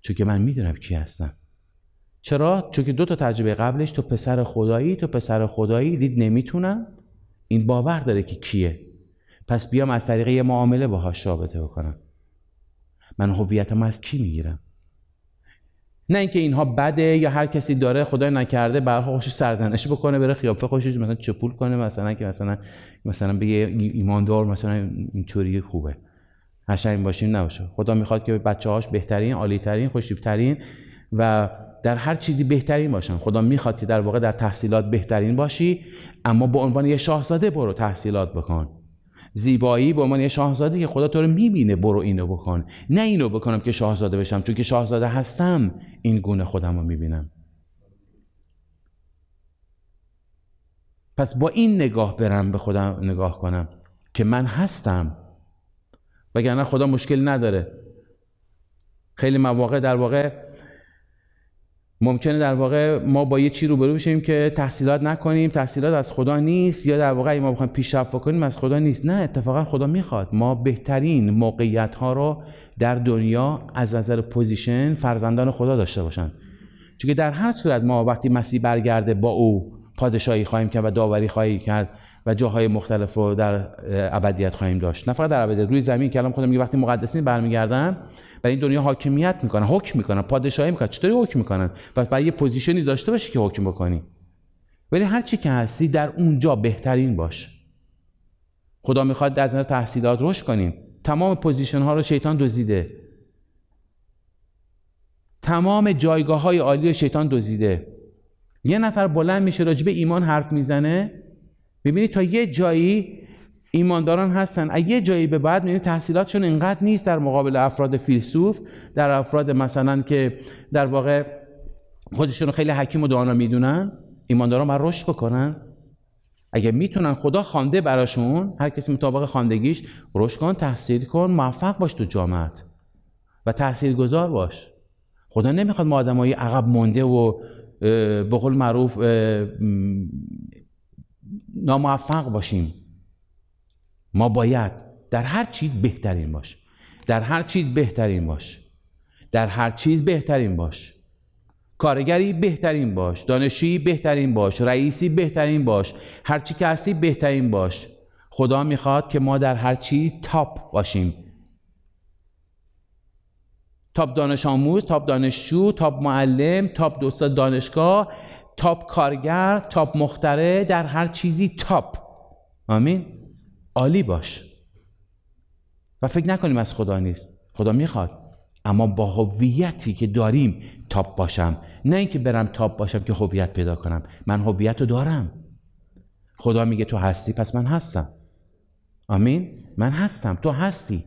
چون که من میدونم کی هستم چرا چون که دو تا تجربه قبلش تو پسر خدایی تو پسر خدایی دید نمیتونم این باور داره که کیه پس بیام از طریق یه معامله باهاش رابطه بکنم من هویتم از کی میگیرم نه اینکه اینها بده یا هر کسی داره خدای نکرده برای خوش سرزنش بکنه بره خیافه خوشش مثلا چپول کنه مثلا که مثلا مثلا بگه ایماندار مثلا اینطوری خوبه قشنگ باشیم نباشه خدا میخواد که بچه هاش بهترین عالی ترین ترین و در هر چیزی بهترین باشن خدا میخواد که در واقع در تحصیلات بهترین باشی اما به عنوان یه شاهزاده برو تحصیلات بکن زیبایی به عنوان یه شاهزاده که خدا تو رو میبینه برو اینو بکن نه اینو بکنم که شاهزاده بشم چون که شاهزاده هستم این گونه خودم رو میبینم پس با این نگاه برم به خودم نگاه کنم که من هستم وگرنه خدا مشکل نداره خیلی مواقع در واقع ممکنه در واقع ما با یه چی روبرو بشیم که تحصیلات نکنیم تحصیلات از خدا نیست یا در واقع ما بخوایم پیشرفت بکنیم از خدا نیست نه اتفاقا خدا میخواد ما بهترین موقعیت ها رو در دنیا از نظر پوزیشن فرزندان خدا داشته باشن چون که در هر صورت ما وقتی مسیح برگرده با او پادشاهی خواهیم کرد و داوری خواهیم کرد و جاهای مختلف رو در ابدیت خواهیم داشت نه فقط در ابدیت روی زمین کلام خدا میگه وقتی مقدسین برمیگردن برای این دنیا حاکمیت میکنن حکم میکنن پادشاهی میکنن چطوری حکم میکنن و برای یه پوزیشنی داشته باشی که حکم بکنی ولی هر چی که هستی در اونجا بهترین باش خدا میخواد در نظر تحصیلات رشد کنیم تمام پوزیشن ها رو شیطان دزیده تمام جایگاه های عالی رو شیطان دزیده یه نفر بلند میشه راجبه ایمان حرف میزنه ببینید تا یه جایی ایمانداران هستن اگه جایی به بعد میبینید تحصیلاتشون اینقدر نیست در مقابل افراد فیلسوف در افراد مثلا که در واقع خودشون خیلی حکیم و دانا میدونن ایمانداران بر رشد بکنن اگه میتونن خدا خوانده براشون هر کسی مطابق خاندگیش رشد کن تحصیل کن موفق باش تو جامعت و تحصیل گذار باش خدا نمیخواد ما آدمایی عقب مونده و به قول معروف ناموفق باشیم ما باید در هر چیز بهترین باش در هر چیز بهترین باش در هر چیز بهترین باش کارگری بهترین باش دانشجویی بهترین باش رئیسی بهترین باش هر چی که هستی بهترین باش خدا میخواد که ما در هر چیز تاپ باشیم تاپ دانش آموز تاپ دانشجو تاپ معلم تاپ دوست دانشگاه تاپ کارگر تاپ مختره در هر چیزی تاپ آمین عالی باش و فکر نکنیم از خدا نیست خدا میخواد اما با هویتی که داریم تاپ باشم نه اینکه برم تاپ باشم که هویت پیدا کنم من هویت رو دارم خدا میگه تو هستی پس من هستم آمین من هستم تو هستی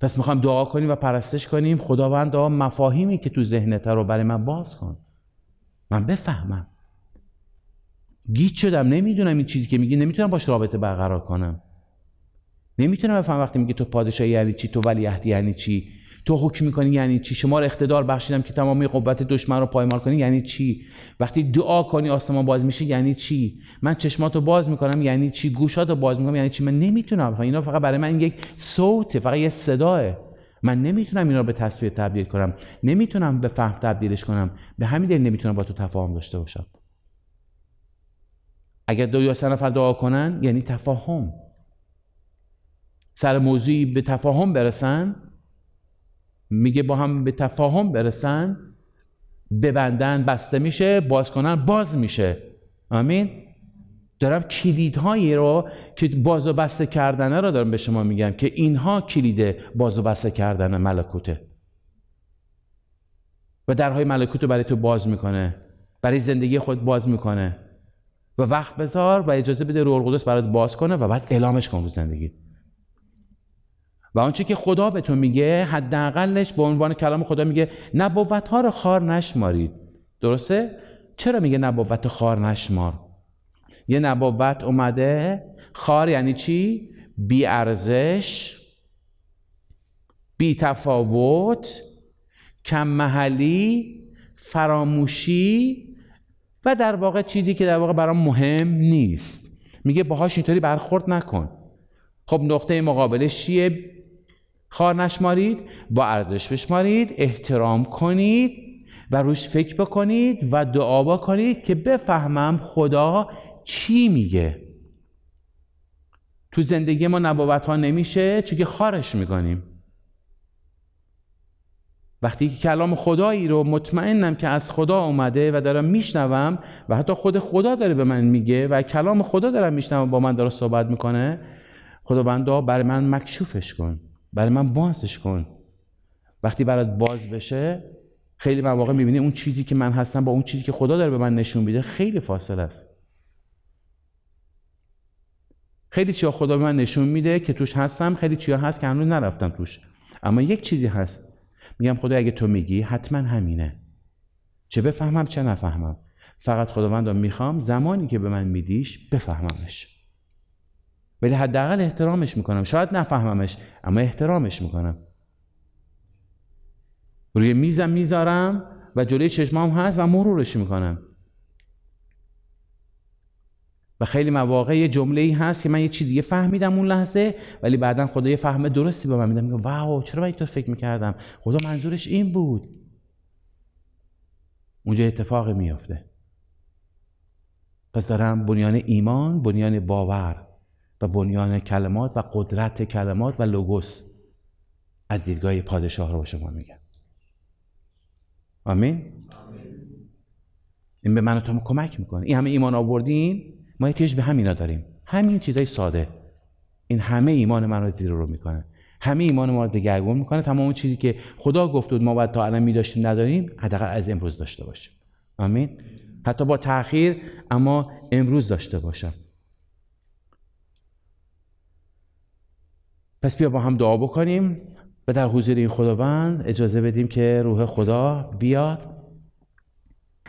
پس میخوام دعا کنیم و پرستش کنیم خداوند دعا مفاهیمی که تو ذهنت رو برای من باز کن من بفهمم گیت شدم نمیدونم این چیزی که میگی نمیتونم باش رابطه برقرار کنم نمیتونم بفهم وقتی میگه تو پادشاه یعنی چی تو ولی ولیعهد یعنی چی تو حکم میکنی یعنی چی شما رو اقتدار بخشیدم که تمامی قوت دشمن رو پایمال کنی یعنی چی وقتی دعا کنی آسمان باز میشه یعنی چی من چشماتو باز میکنم یعنی چی گوشاتو باز میکنم یعنی چی من نمیتونم بفهم اینا فقط برای من یک صوته فقط یه صداه من نمیتونم اینا رو به تصویر تبدیل کنم نمیتونم به فهم تبدیلش کنم به همین دلیل نمیتونم با تو تفاهم داشته باشم اگر دو یا سه نفر دعا کنن یعنی تفاهم سر موضوعی به تفاهم برسن میگه با هم به تفاهم برسن ببندن بسته میشه باز کنن باز میشه آمین دارم کلیدهایی رو که باز و بسته کردنه رو دارم به شما میگم که اینها کلید باز و بسته کردن ملکوته و درهای ملکوت رو برای تو باز میکنه برای زندگی خود باز میکنه و وقت بذار و اجازه بده روح القدس برات باز کنه و بعد اعلامش کن رو زندگی و آنچه که خدا به تو میگه حداقلش به عنوان کلام خدا میگه نبوت ها رو خار نشمارید درسته چرا میگه نبوت خار نشمار یه نبوت اومده خار یعنی چی بی ارزش بی تفاوت کم محلی فراموشی و در واقع چیزی که در واقع برام مهم نیست میگه باهاش اینطوری برخورد نکن خب نقطه مقابلش چیه خار نشمارید با ارزش بشمارید احترام کنید و روش فکر بکنید و دعا کنید که بفهمم خدا چی میگه تو زندگی ما نبوت ها نمیشه چون که خارش میکنیم وقتی که کلام خدایی رو مطمئنم که از خدا اومده و دارم میشنوم و حتی خود خدا داره به من میگه و کلام خدا دارم میشنوم با من داره صحبت میکنه خداوندا برای من مکشوفش کن برای من بازش کن وقتی برات باز بشه خیلی مواقع میبینی اون چیزی که من هستم با اون چیزی که خدا داره به من نشون میده خیلی فاصله است خیلی چیا خدا به من نشون میده که توش هستم خیلی چیا هست که هنوز نرفتم توش اما یک چیزی هست میگم خدا اگه تو میگی حتما همینه چه بفهمم چه نفهمم فقط خداوند میخوام زمانی که به من میدیش بفهممش ولی حداقل احترامش میکنم شاید نفهممش اما احترامش میکنم روی میزم میذارم و جلوی چشمام هست و مرورش میکنم و خیلی مواقع یه جمله ای هست که من یه چیز دیگه فهمیدم اون لحظه ولی بعدا خدا یه فهم درستی به من میدم میگم واو چرا من اینطور فکر میکردم خدا منظورش این بود اونجا اتفاق میافته پس دارم بنیان ایمان بنیان باور و بنیان کلمات و قدرت کلمات و لوگوس از دیدگاه پادشاه رو شما میگم آمین؟, آمین این به من و تو کمک میکنه این همه ایمان آوردین ما احتیاج به همینا داریم همین چیزای ساده این همه ایمان من رو زیر رو میکنه همه ایمان ما رو دگرگون میکنه تمام اون چیزی که خدا گفت بود ما باید تا الان میداشتیم نداریم حداقل از امروز داشته باشیم آمین حتی با تاخیر اما امروز داشته باشم پس بیا با هم دعا بکنیم و در حضور این خداوند اجازه بدیم که روح خدا بیاد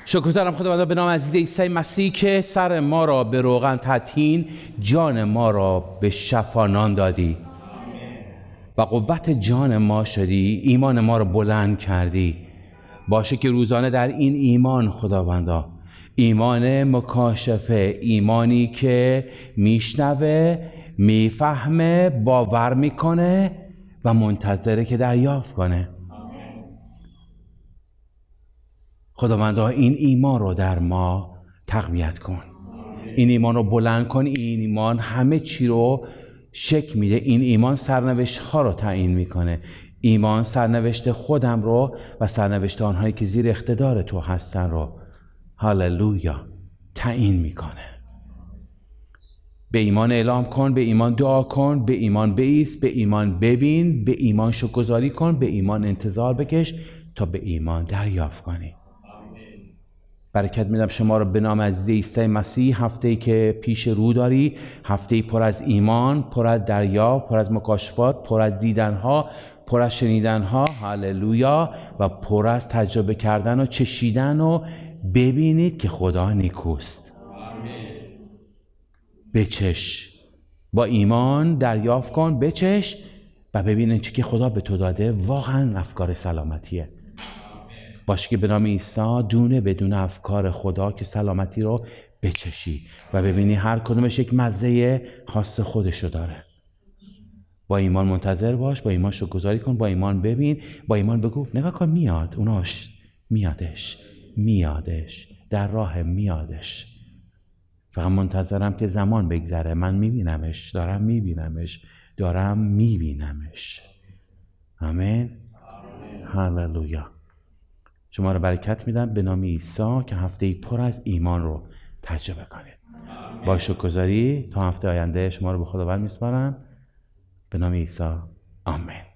شکر دارم خداوند به نام عزیز عیسی مسیح که سر ما را به روغن تطهین جان ما را به شفانان دادی و قوت جان ما شدی ایمان ما را بلند کردی باشه که روزانه در این ایمان خداوندا ایمان مکاشفه ایمانی که میشنوه میفهمه باور میکنه و منتظره که دریافت کنه خداوندا این ایمان رو در ما تقویت کن این ایمان رو بلند کن این ایمان همه چی رو شک میده این ایمان سرنوشت ها رو تعیین میکنه ایمان سرنوشت خودم رو و سرنوشت آنهایی که زیر اقتدار تو هستن رو هاللویا تعیین میکنه به ایمان اعلام کن به ایمان دعا کن به ایمان بیس به ایمان ببین به ایمان شکرگزاری کن به ایمان انتظار بکش تا به ایمان دریافت کنی برکت میدم شما رو به نام از عیسی مسیح هفته ای که پیش رو داری هفته ای پر از ایمان پر از دریا پر از مکاشفات پر از دیدنها پر از شنیدنها هللویا و پر از تجربه کردن و چشیدن و ببینید که خدا نیکوست بچش با ایمان دریافت کن بچش و ببینید که خدا به تو داده واقعا افکار سلامتیه باشی به نام عیسی دونه بدون افکار خدا که سلامتی رو بچشی و ببینی هر کدومش یک مزه خاص خودشو داره با ایمان منتظر باش با ایمان شکرگزاری کن با ایمان ببین با ایمان بگو نگاه کن میاد اوناش میادش میادش در راه میادش فقط منتظرم که زمان بگذره من میبینمش دارم میبینمش دارم میبینمش آمین هللویا شما رو برکت میدم به نام عیسی که هفته پر از ایمان رو تجربه کنید با شکرگزاری تا هفته آینده شما رو به خداوند میسپارم به نام عیسی آمین